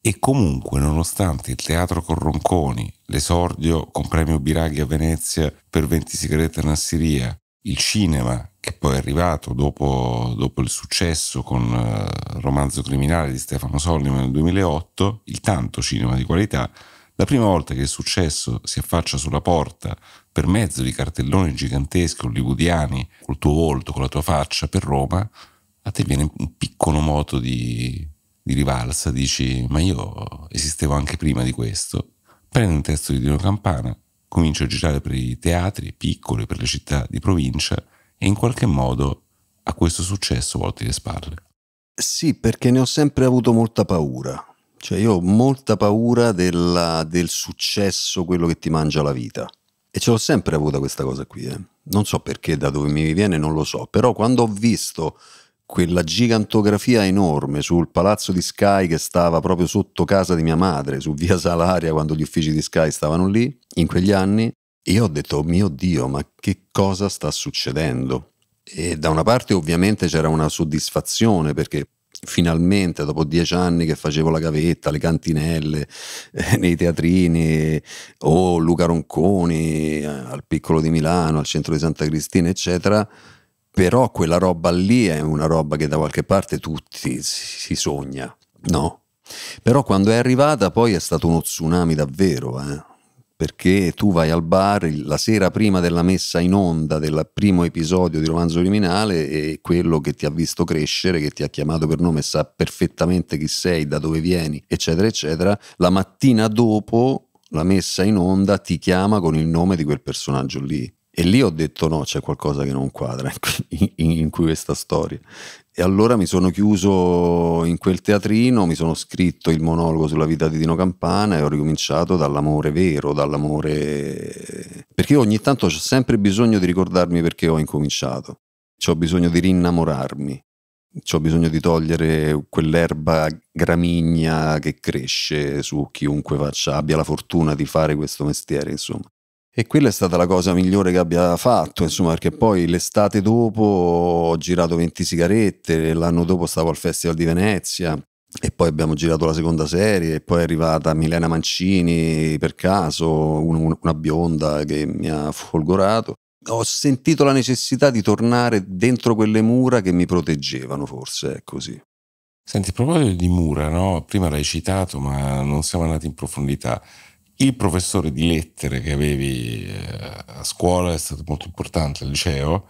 e comunque, nonostante il teatro con Ronconi, l'esordio con premio Biraghi a Venezia per 20 sigarette in Assiria, il cinema che poi è arrivato dopo, dopo il successo con uh, Romanzo Criminale di Stefano Solima nel 2008, il tanto cinema di qualità, la prima volta che il successo si affaccia sulla porta per mezzo di cartelloni giganteschi hollywoodiani col tuo volto, con la tua faccia per Roma, a te viene un piccolo moto di, di rivalsa, dici ma io esistevo anche prima di questo. Prendi un testo di Dino Campana, cominci a girare per i teatri piccoli, per le città di provincia e in qualche modo a questo successo volti le spalle. Sì, perché ne ho sempre avuto molta paura. Cioè io ho molta paura della, del successo, quello che ti mangia la vita. E ce l'ho sempre avuta questa cosa qui. Eh. Non so perché, da dove mi viene, non lo so. Però quando ho visto quella gigantografia enorme sul palazzo di Sky che stava proprio sotto casa di mia madre, su via Salaria, quando gli uffici di Sky stavano lì, in quegli anni, io ho detto, mio Dio, ma che cosa sta succedendo? E da una parte ovviamente c'era una soddisfazione perché finalmente dopo dieci anni che facevo la gavetta, le cantinelle eh, nei teatrini o oh, Luca Ronconi eh, al Piccolo di Milano, al Centro di Santa Cristina, eccetera. Però quella roba lì è una roba che da qualche parte tutti si sogna, no? Però quando è arrivata poi è stato uno tsunami davvero, eh? perché tu vai al bar la sera prima della messa in onda del primo episodio di Romanzo Criminale e quello che ti ha visto crescere, che ti ha chiamato per nome, sa perfettamente chi sei, da dove vieni, eccetera, eccetera, la mattina dopo la messa in onda ti chiama con il nome di quel personaggio lì. E lì ho detto no, c'è qualcosa che non quadra in, in, in questa storia. E allora mi sono chiuso in quel teatrino, mi sono scritto il monologo sulla vita di Dino Campana e ho ricominciato dall'amore vero, dall'amore... Perché ogni tanto ho sempre bisogno di ricordarmi perché ho incominciato, ho bisogno di rinnamorarmi, ho bisogno di togliere quell'erba gramigna che cresce su chiunque faccia, abbia la fortuna di fare questo mestiere, insomma. E quella è stata la cosa migliore che abbia fatto, insomma, perché poi l'estate dopo ho girato 20 sigarette, l'anno dopo stavo al Festival di Venezia e poi abbiamo girato la seconda serie e poi è arrivata Milena Mancini per caso, una bionda che mi ha folgorato. Ho sentito la necessità di tornare dentro quelle mura che mi proteggevano, forse è così. Senti, a proposito di mura, no? prima l'hai citato, ma non siamo andati in profondità il professore di lettere che avevi eh, a scuola è stato molto importante al liceo.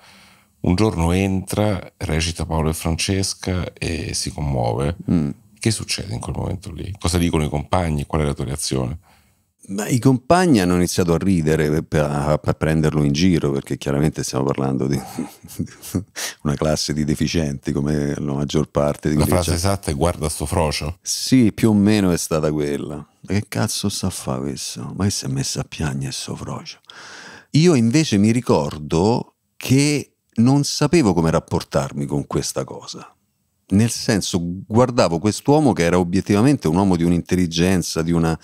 Un giorno entra, recita Paolo e Francesca e si commuove. Mm. Che succede in quel momento lì? Cosa dicono i compagni? Qual è la tua reazione? Ma i compagni hanno iniziato a ridere, a, a prenderlo in giro, perché chiaramente stiamo parlando di una classe di deficienti come la maggior parte di La frase esatta è guarda sto frocio? Sì, più o meno è stata quella. Ma Che cazzo sta a fare questo? Ma che si è messa a piagnere sto frocio? Io invece mi ricordo che non sapevo come rapportarmi con questa cosa nel senso guardavo quest'uomo che era obiettivamente un uomo di un'intelligenza, di una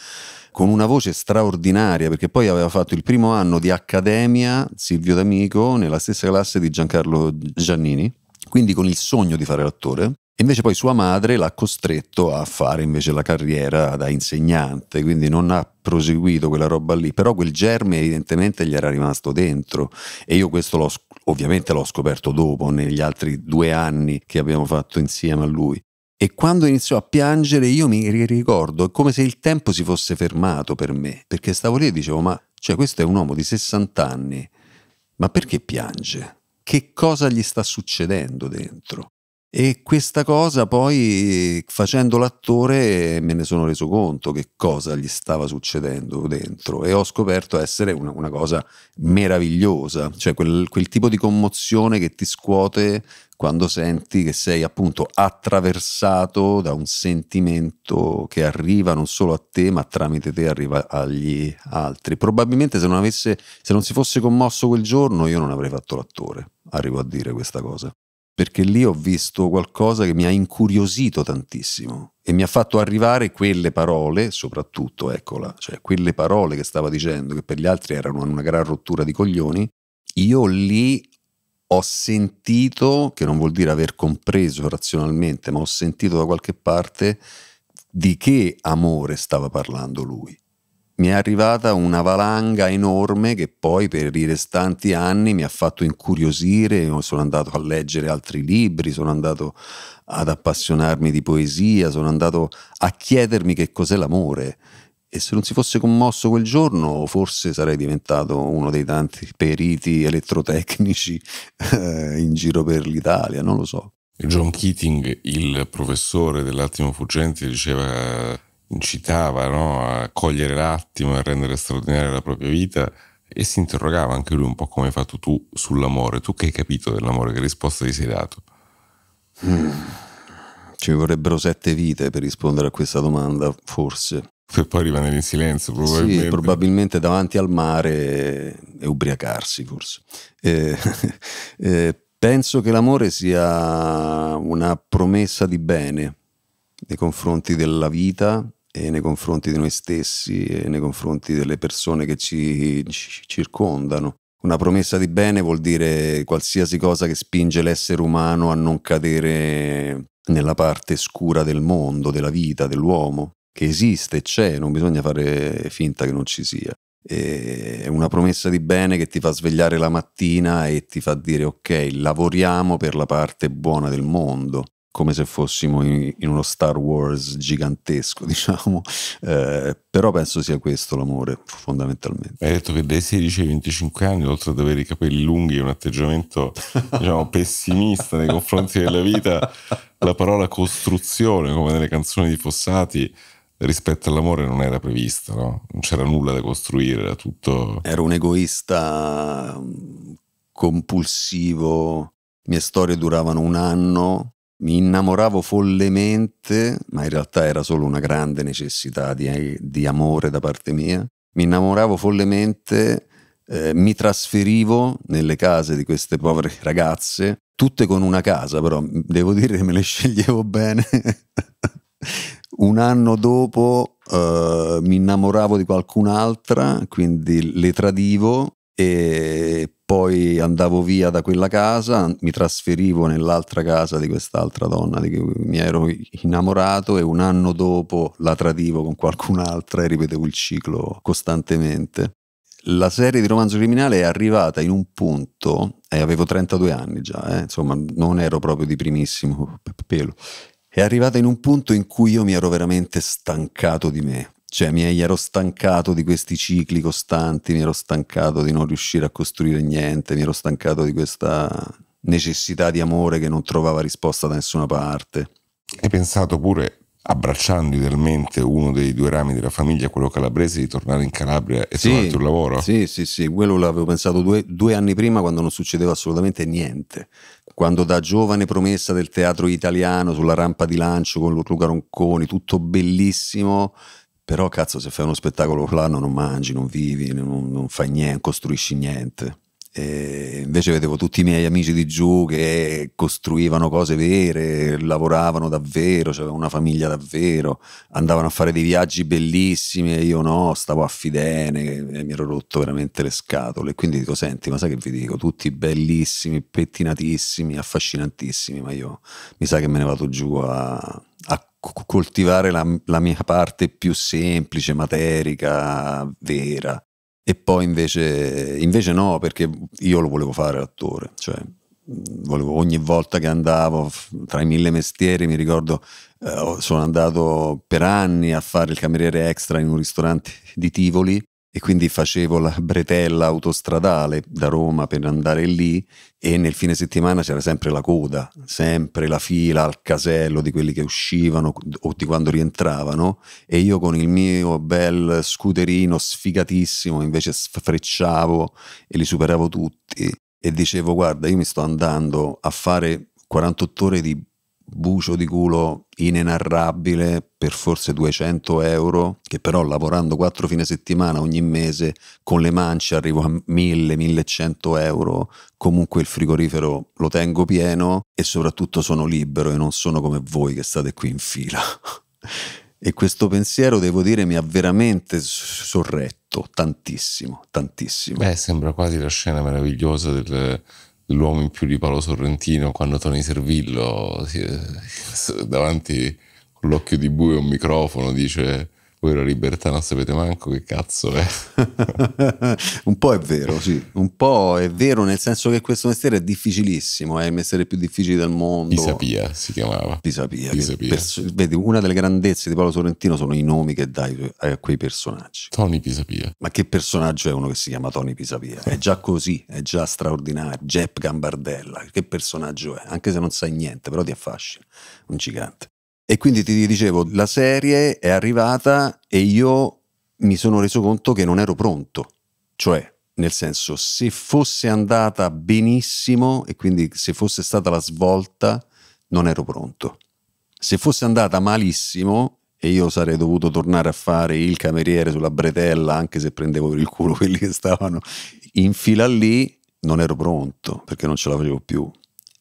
con una voce straordinaria, perché poi aveva fatto il primo anno di accademia Silvio D'Amico nella stessa classe di Giancarlo Giannini, quindi con il sogno di fare l'attore. Invece poi sua madre l'ha costretto a fare invece la carriera da insegnante, quindi non ha proseguito quella roba lì, però quel germe evidentemente gli era rimasto dentro e io questo l'ho, ovviamente l'ho scoperto dopo, negli altri due anni che abbiamo fatto insieme a lui. E quando iniziò a piangere io mi ricordo come se il tempo si fosse fermato per me, perché stavo lì e dicevo, ma cioè, questo è un uomo di 60 anni, ma perché piange? Che cosa gli sta succedendo dentro? E questa cosa poi, facendo l'attore, me ne sono reso conto che cosa gli stava succedendo dentro e ho scoperto essere una, una cosa meravigliosa, cioè quel, quel, tipo di commozione che ti scuote quando senti che sei appunto attraversato da un sentimento che arriva non solo a te, ma tramite te arriva agli altri. Probabilmente se non, avesse, se non si fosse commosso quel giorno io non avrei fatto l'attore, arrivo a dire questa cosa. Perché lì ho visto qualcosa che mi ha incuriosito tantissimo e mi ha fatto arrivare quelle parole, soprattutto, eccola, cioè quelle parole che stava dicendo, che per gli altri erano una gran rottura di coglioni, io lì ho sentito, che non vuol dire aver compreso razionalmente, ma ho sentito da qualche parte di che amore stava parlando lui. Mi è arrivata una valanga enorme che poi per i restanti anni mi ha fatto incuriosire, sono andato a leggere altri libri, sono andato ad appassionarmi di poesia, sono andato a chiedermi che cos'è l'amore e se non si fosse commosso quel giorno forse sarei diventato uno dei tanti periti elettrotecnici eh, in giro per l'Italia, non lo so. John Keating, il professore dell'attimo fuggente, diceva, incitava no, a cogliere l'attimo e a rendere straordinaria la propria vita e si interrogava anche lui un po' come hai fatto tu sull'amore. Tu che hai capito dell'amore? Che risposta ti sei dato? Mm. Ci vorrebbero sette vite per rispondere a questa domanda, forse per poi rimanere in silenzio probabilmente. Sì, probabilmente davanti al mare e ubriacarsi forse. Eh, eh, penso che l'amore sia una promessa di bene nei confronti della vita e nei confronti di noi stessi e nei confronti delle persone che ci, ci circondano. Una promessa di bene vuol dire qualsiasi cosa che spinge l'essere umano a non cadere nella parte scura del mondo, della vita, dell'uomo che esiste, c'è, non bisogna fare finta che non ci sia. È una promessa di bene che ti fa svegliare la mattina e ti fa dire ok, lavoriamo per la parte buona del mondo, come se fossimo in, in uno Star Wars gigantesco, diciamo. Eh, però penso sia questo l'amore, fondamentalmente. Hai detto che dai 16 ai 25 anni, oltre ad avere i capelli lunghi e un atteggiamento diciamo, pessimista nei confronti della vita, la parola costruzione, come nelle canzoni di Fossati, rispetto all'amore non era previsto, no? non c'era nulla da costruire, era tutto... Ero un egoista mm, compulsivo, mie storie duravano un anno, mi innamoravo follemente, ma in realtà era solo una grande necessità di, eh, di amore da parte mia, mi innamoravo follemente, eh, mi trasferivo nelle case di queste povere ragazze, tutte con una casa però, mm, devo dire che me le sceglievo bene. Un anno dopo eh, mi innamoravo di qualcun'altra, quindi le tradivo e poi andavo via da quella casa, mi trasferivo nell'altra casa di quest'altra donna di cui mi ero innamorato e un anno dopo la tradivo con qualcun'altra e ripetevo il ciclo costantemente. La serie di romanzo criminale è arrivata in un punto, e avevo 32 anni già, eh, insomma non ero proprio di primissimo pelo, è arrivata in un punto in cui io mi ero veramente stancato di me. Cioè mi ero stancato di questi cicli costanti, mi ero stancato di non riuscire a costruire niente, mi ero stancato di questa necessità di amore che non trovava risposta da nessuna parte. Hai pensato pure abbracciando idealmente uno dei due rami della famiglia, quello calabrese, di tornare in Calabria e sì, trovarti un lavoro? Sì, sì, sì, quello l'avevo pensato due, due anni prima quando non succedeva assolutamente niente. Quando da giovane promessa del teatro italiano sulla rampa di lancio con Luca Ronconi, tutto bellissimo, però cazzo se fai uno spettacolo là non mangi, non vivi, non, non fai niente, costruisci niente. E invece vedevo tutti i miei amici di giù che costruivano cose vere, lavoravano davvero, avevano una famiglia davvero, andavano a fare dei viaggi bellissimi e io no, stavo a Fidene e mi ero rotto veramente le scatole. Quindi dico, senti, ma sai che vi dico? Tutti bellissimi, pettinatissimi, affascinantissimi, ma io mi sa che me ne vado giù a, a coltivare la, la mia parte più semplice, materica, vera. E poi invece, invece no, perché io lo volevo fare attore, cioè volevo, ogni volta che andavo tra i mille mestieri, mi ricordo, eh, sono andato per anni a fare il cameriere extra in un ristorante di Tivoli e quindi facevo la bretella autostradale da Roma per andare lì e nel fine settimana c'era sempre la coda, sempre la fila al casello di quelli che uscivano o di quando rientravano e io con il mio bel scooterino sfigatissimo invece sfrecciavo e li superavo tutti e dicevo guarda io mi sto andando a fare 48 ore di bucio di culo inenarrabile per forse 200 euro, che però lavorando quattro fine settimana ogni mese con le mance arrivo a 1000-1100 euro, comunque il frigorifero lo tengo pieno e soprattutto sono libero e non sono come voi che state qui in fila. e questo pensiero, devo dire, mi ha veramente sorretto tantissimo, tantissimo. Beh, sembra quasi la scena meravigliosa del l'uomo in più di Paolo Sorrentino quando Tony Servillo si, davanti con l'occhio di bue e un microfono dice voi la libertà non sapete manco che cazzo è. un po' è vero, sì. Un po' è vero, nel senso che questo mestiere è difficilissimo, è il mestiere più difficile del mondo. Pisapia si chiamava. Pisapia. Pisapia. Pers- vedi, una delle grandezze di Paolo Sorrentino sono i nomi che dai a quei personaggi. Tony Pisapia. Ma che personaggio è uno che si chiama Tony Pisapia? È già così, è già straordinario. Jeff Gambardella, che personaggio è? Anche se non sai niente, però ti affascina. Un gigante. E quindi ti dicevo, la serie è arrivata e io mi sono reso conto che non ero pronto. Cioè, nel senso, se fosse andata benissimo e quindi se fosse stata la svolta, non ero pronto. Se fosse andata malissimo e io sarei dovuto tornare a fare il cameriere sulla bretella, anche se prendevo per il culo quelli che stavano in fila lì, non ero pronto perché non ce la facevo più.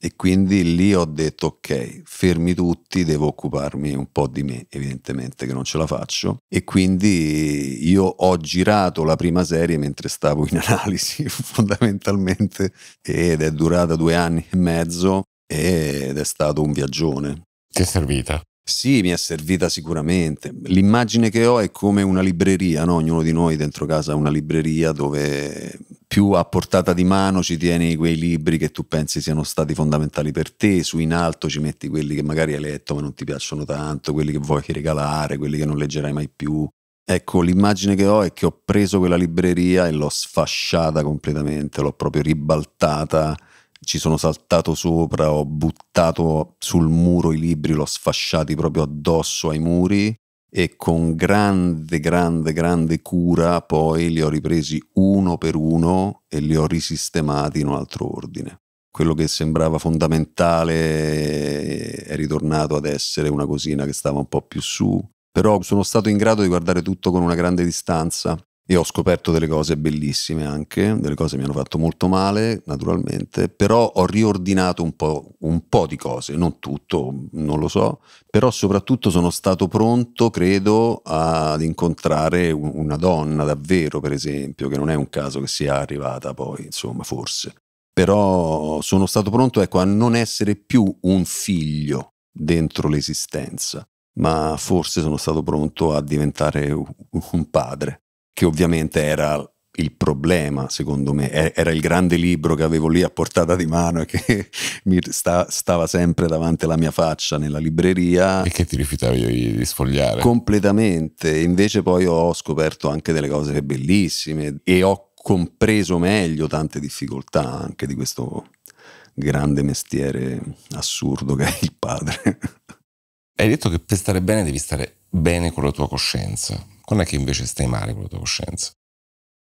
E quindi lì ho detto ok, fermi tutti, devo occuparmi un po' di me, evidentemente che non ce la faccio. E quindi io ho girato la prima serie mentre stavo in analisi fondamentalmente ed è durata due anni e mezzo ed è stato un viaggione. Ti è servita? Sì, mi è servita sicuramente. L'immagine che ho è come una libreria, no? ognuno di noi dentro casa ha una libreria dove più a portata di mano ci tieni quei libri che tu pensi siano stati fondamentali per te, su in alto ci metti quelli che magari hai letto ma non ti piacciono tanto, quelli che vuoi regalare, quelli che non leggerai mai più. Ecco, l'immagine che ho è che ho preso quella libreria e l'ho sfasciata completamente, l'ho proprio ribaltata ci sono saltato sopra, ho buttato sul muro i libri, l'ho sfasciati proprio addosso ai muri e con grande, grande, grande cura poi li ho ripresi uno per uno e li ho risistemati in un altro ordine. Quello che sembrava fondamentale è ritornato ad essere una cosina che stava un po' più su, però sono stato in grado di guardare tutto con una grande distanza e ho scoperto delle cose bellissime anche, delle cose che mi hanno fatto molto male naturalmente, però ho riordinato un po', un po', di cose, non tutto, non lo so, però soprattutto sono stato pronto, credo, ad incontrare una donna davvero, per esempio, che non è un caso che sia arrivata poi, insomma, forse. Però sono stato pronto ecco, a non essere più un figlio dentro l'esistenza, ma forse sono stato pronto a diventare un padre che ovviamente era il problema, secondo me, era il grande libro che avevo lì a portata di mano e che mi sta, stava sempre davanti alla mia faccia nella libreria. E che ti rifiutavi di sfogliare? Completamente, invece poi ho scoperto anche delle cose bellissime e ho compreso meglio tante difficoltà anche di questo grande mestiere assurdo che è il padre. Hai detto che per stare bene devi stare bene con la tua coscienza non è che invece stai male con la tua coscienza?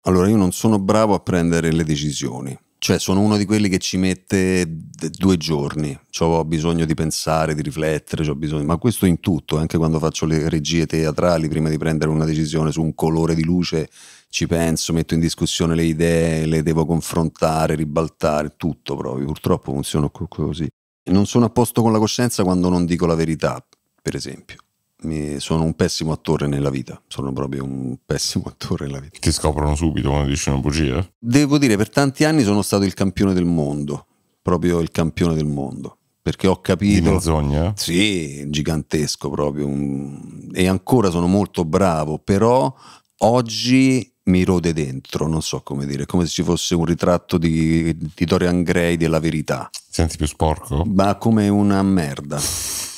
Allora, io non sono bravo a prendere le decisioni. Cioè, sono uno di quelli che ci mette due giorni. Cioè, ho bisogno di pensare, di riflettere, ho bisogno... ma questo in tutto, anche quando faccio le regie teatrali, prima di prendere una decisione su un colore di luce, ci penso, metto in discussione le idee, le devo confrontare, ribaltare, tutto proprio. Purtroppo funziona così. Non sono a posto con la coscienza quando non dico la verità, per esempio mi, sono un pessimo attore nella vita, sono proprio un pessimo attore nella vita. Ti scoprono subito quando dici una bugia? Devo dire, per tanti anni sono stato il campione del mondo, proprio il campione del mondo, perché ho capito... Di menzogna? Sì, gigantesco proprio, un, e ancora sono molto bravo, però oggi mi rode dentro, non so come dire, come se ci fosse un ritratto di, di Dorian Gray della verità. Senti più sporco? Ma come una merda,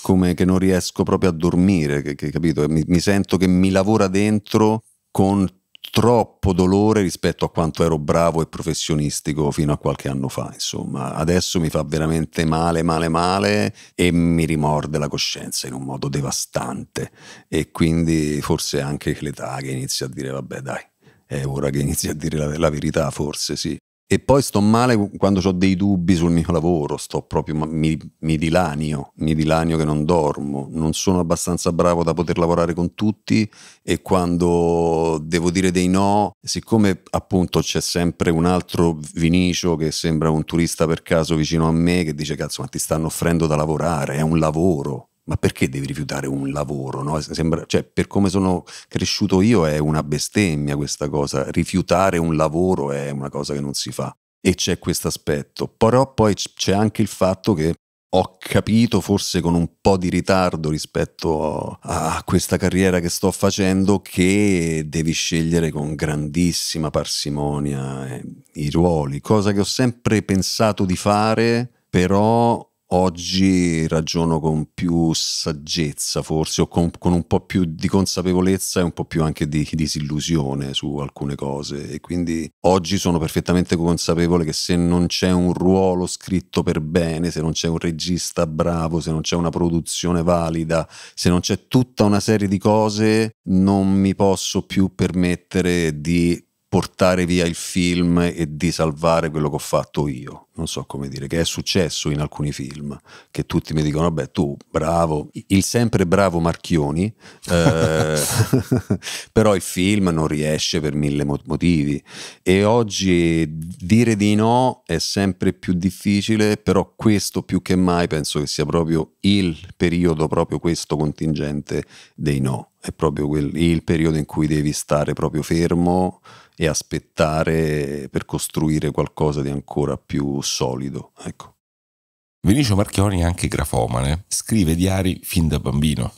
come che non riesco proprio a dormire, che, che, capito? Mi, mi sento che mi lavora dentro con troppo dolore rispetto a quanto ero bravo e professionistico fino a qualche anno fa, insomma. Adesso mi fa veramente male, male, male e mi rimorde la coscienza in un modo devastante e quindi forse anche l'età che inizia a dire vabbè, dai, è ora che inizi a dire la, la verità, forse sì. E poi sto male quando ho dei dubbi sul mio lavoro, sto proprio, mi, mi, dilanio, mi dilanio che non dormo, non sono abbastanza bravo da poter lavorare con tutti e quando devo dire dei no, siccome appunto c'è sempre un altro Vinicio che sembra un turista per caso vicino a me che dice cazzo ma ti stanno offrendo da lavorare, è un lavoro, ma perché devi rifiutare un lavoro? No? Sembra, cioè, per come sono cresciuto io è una bestemmia questa cosa, rifiutare un lavoro è una cosa che non si fa e c'è questo aspetto, però poi c'è anche il fatto che ho capito forse con un po' di ritardo rispetto a questa carriera che sto facendo che devi scegliere con grandissima parsimonia eh, i ruoli, cosa che ho sempre pensato di fare, però oggi ragiono con più saggezza forse o con, con, un po' più di consapevolezza e un po' più anche di disillusione su alcune cose e quindi oggi sono perfettamente consapevole che se non c'è un ruolo scritto per bene, se non c'è un regista bravo, se non c'è una produzione valida, se non c'è tutta una serie di cose, non mi posso più permettere di portare via il film e di salvare quello che ho fatto io non so come dire, che è successo in alcuni film, che tutti mi dicono, vabbè tu bravo, il sempre bravo Marchioni, eh, però il film non riesce per mille motivi e oggi dire di no è sempre più difficile, però questo più che mai penso che sia proprio il periodo, proprio questo contingente dei no, è proprio quel, il periodo in cui devi stare proprio fermo e aspettare per costruire qualcosa di ancora più solido. Ecco. Vinicio Marchioni, anche grafomane, scrive diari fin da bambino.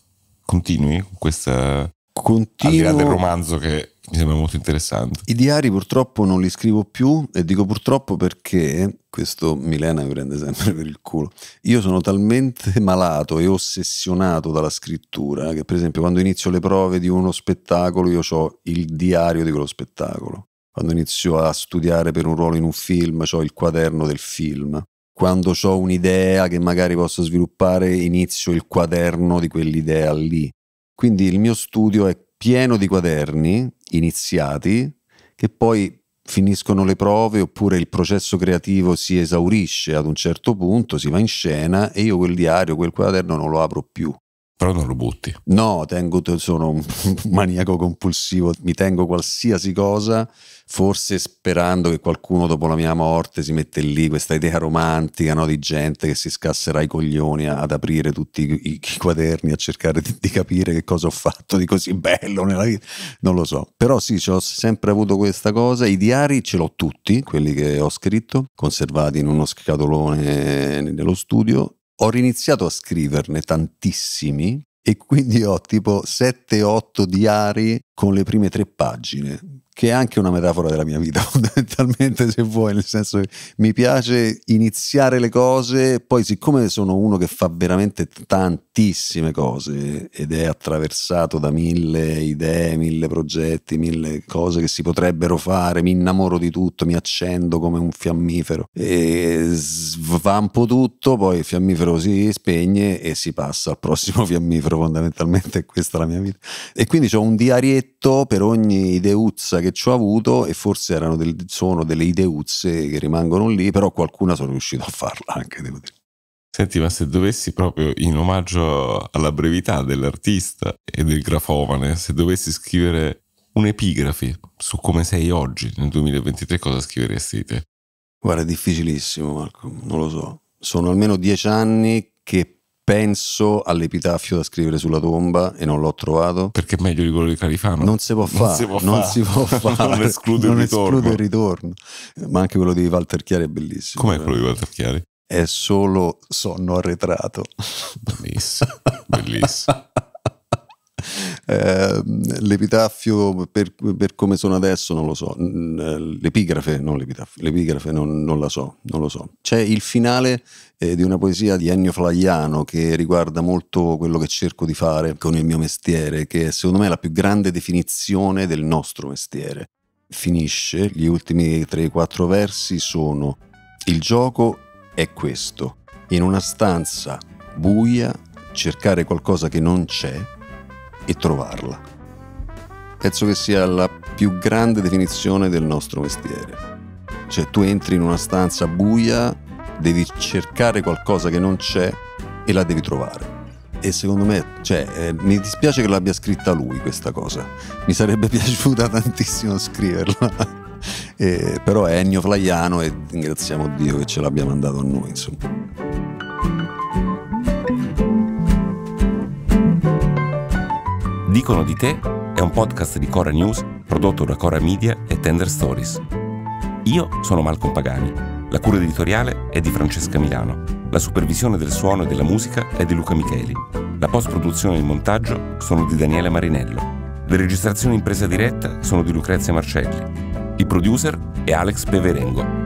Continui con questa... Continuo... Al di là del romanzo che mi sembra molto interessante. I diari purtroppo non li scrivo più e dico purtroppo perché, questo Milena mi prende sempre per il culo, io sono talmente malato e ossessionato dalla scrittura che per esempio quando inizio le prove di uno spettacolo io ho il diario di quello spettacolo quando inizio a studiare per un ruolo in un film, ho il quaderno del film. Quando ho un'idea che magari posso sviluppare, inizio il quaderno di quell'idea lì. Quindi il mio studio è pieno di quaderni iniziati che poi finiscono le prove oppure il processo creativo si esaurisce ad un certo punto, si va in scena e io quel diario, quel quaderno non lo apro più. Però non lo butti. No, tengo, sono un maniaco compulsivo, mi tengo qualsiasi cosa, forse sperando che qualcuno dopo la mia morte si mette lì questa idea romantica no, di gente che si scasserà i coglioni ad aprire tutti i, i quaderni, a cercare di, di, capire che cosa ho fatto di così bello nella vita. Non lo so. Però sì, ho sempre avuto questa cosa. I diari ce l'ho tutti, quelli che ho scritto, conservati in uno scatolone nello studio ho riniziato a scriverne tantissimi e quindi ho tipo 7-8 diari con le prime tre pagine che è anche una metafora della mia vita fondamentalmente se vuoi, nel senso che mi piace iniziare le cose, poi siccome sono uno che fa veramente tantissime cose ed è attraversato da mille idee, mille progetti, mille cose che si potrebbero fare, mi innamoro di tutto, mi accendo come un fiammifero e svampo tutto, poi il fiammifero si spegne e si passa al prossimo fiammifero fondamentalmente, questa è la mia vita. E quindi ho un diarietto per ogni ideuzza che ci ho avuto e forse erano del, sono delle ideuzze che rimangono lì, però qualcuna sono riuscito a farla anche, devo dire. Senti, ma se dovessi proprio in omaggio alla brevità dell'artista e del grafomane, se dovessi scrivere un'epigrafe su come sei oggi nel 2023, cosa scriveresti di te? Guarda, è difficilissimo, Marco, non lo so. Sono almeno dieci anni che penso all'epitafio da scrivere sulla tomba e non l'ho trovato. Perché è meglio di quello di Califano. Non si può fare, non si può fare. non esclude, non il, esclude il ritorno. Ma anche quello di Walter Chiari è bellissimo. Com'è quello di Walter Chiari? È solo sonno arretrato. Bellissimo, bellissimo. Ehm, l'epitaffio per, per, come sono adesso non lo so, l'epigrafe, non l'epitaffio, l'epigrafe non, non, la so, non lo so. C'è il finale eh, di una poesia di Ennio Flaiano che riguarda molto quello che cerco di fare con il mio mestiere, che è, secondo me è la più grande definizione del nostro mestiere. Finisce, gli ultimi 3-4 versi sono il gioco è questo, in una stanza buia cercare qualcosa che non c'è e trovarla. Penso che sia la più grande definizione del nostro mestiere. Cioè tu entri in una stanza buia, devi cercare qualcosa che non c'è e la devi trovare. E secondo me, cioè, eh, mi dispiace che l'abbia scritta lui questa cosa. Mi sarebbe piaciuta tantissimo scriverla. Eh, però è Ennio Flaiano e ringraziamo Dio che ce l'abbia mandato a noi insomma. Dicono di te è un podcast di Cora News prodotto da Cora Media e Tender Stories. Io sono Malcolm Pagani. La cura editoriale è di Francesca Milano. La supervisione del suono e della musica è di Luca Micheli. La post-produzione e il montaggio sono di Daniele Marinello. Le registrazioni in presa diretta sono di Lucrezia Marcelli. Il producer è Alex Beverengo.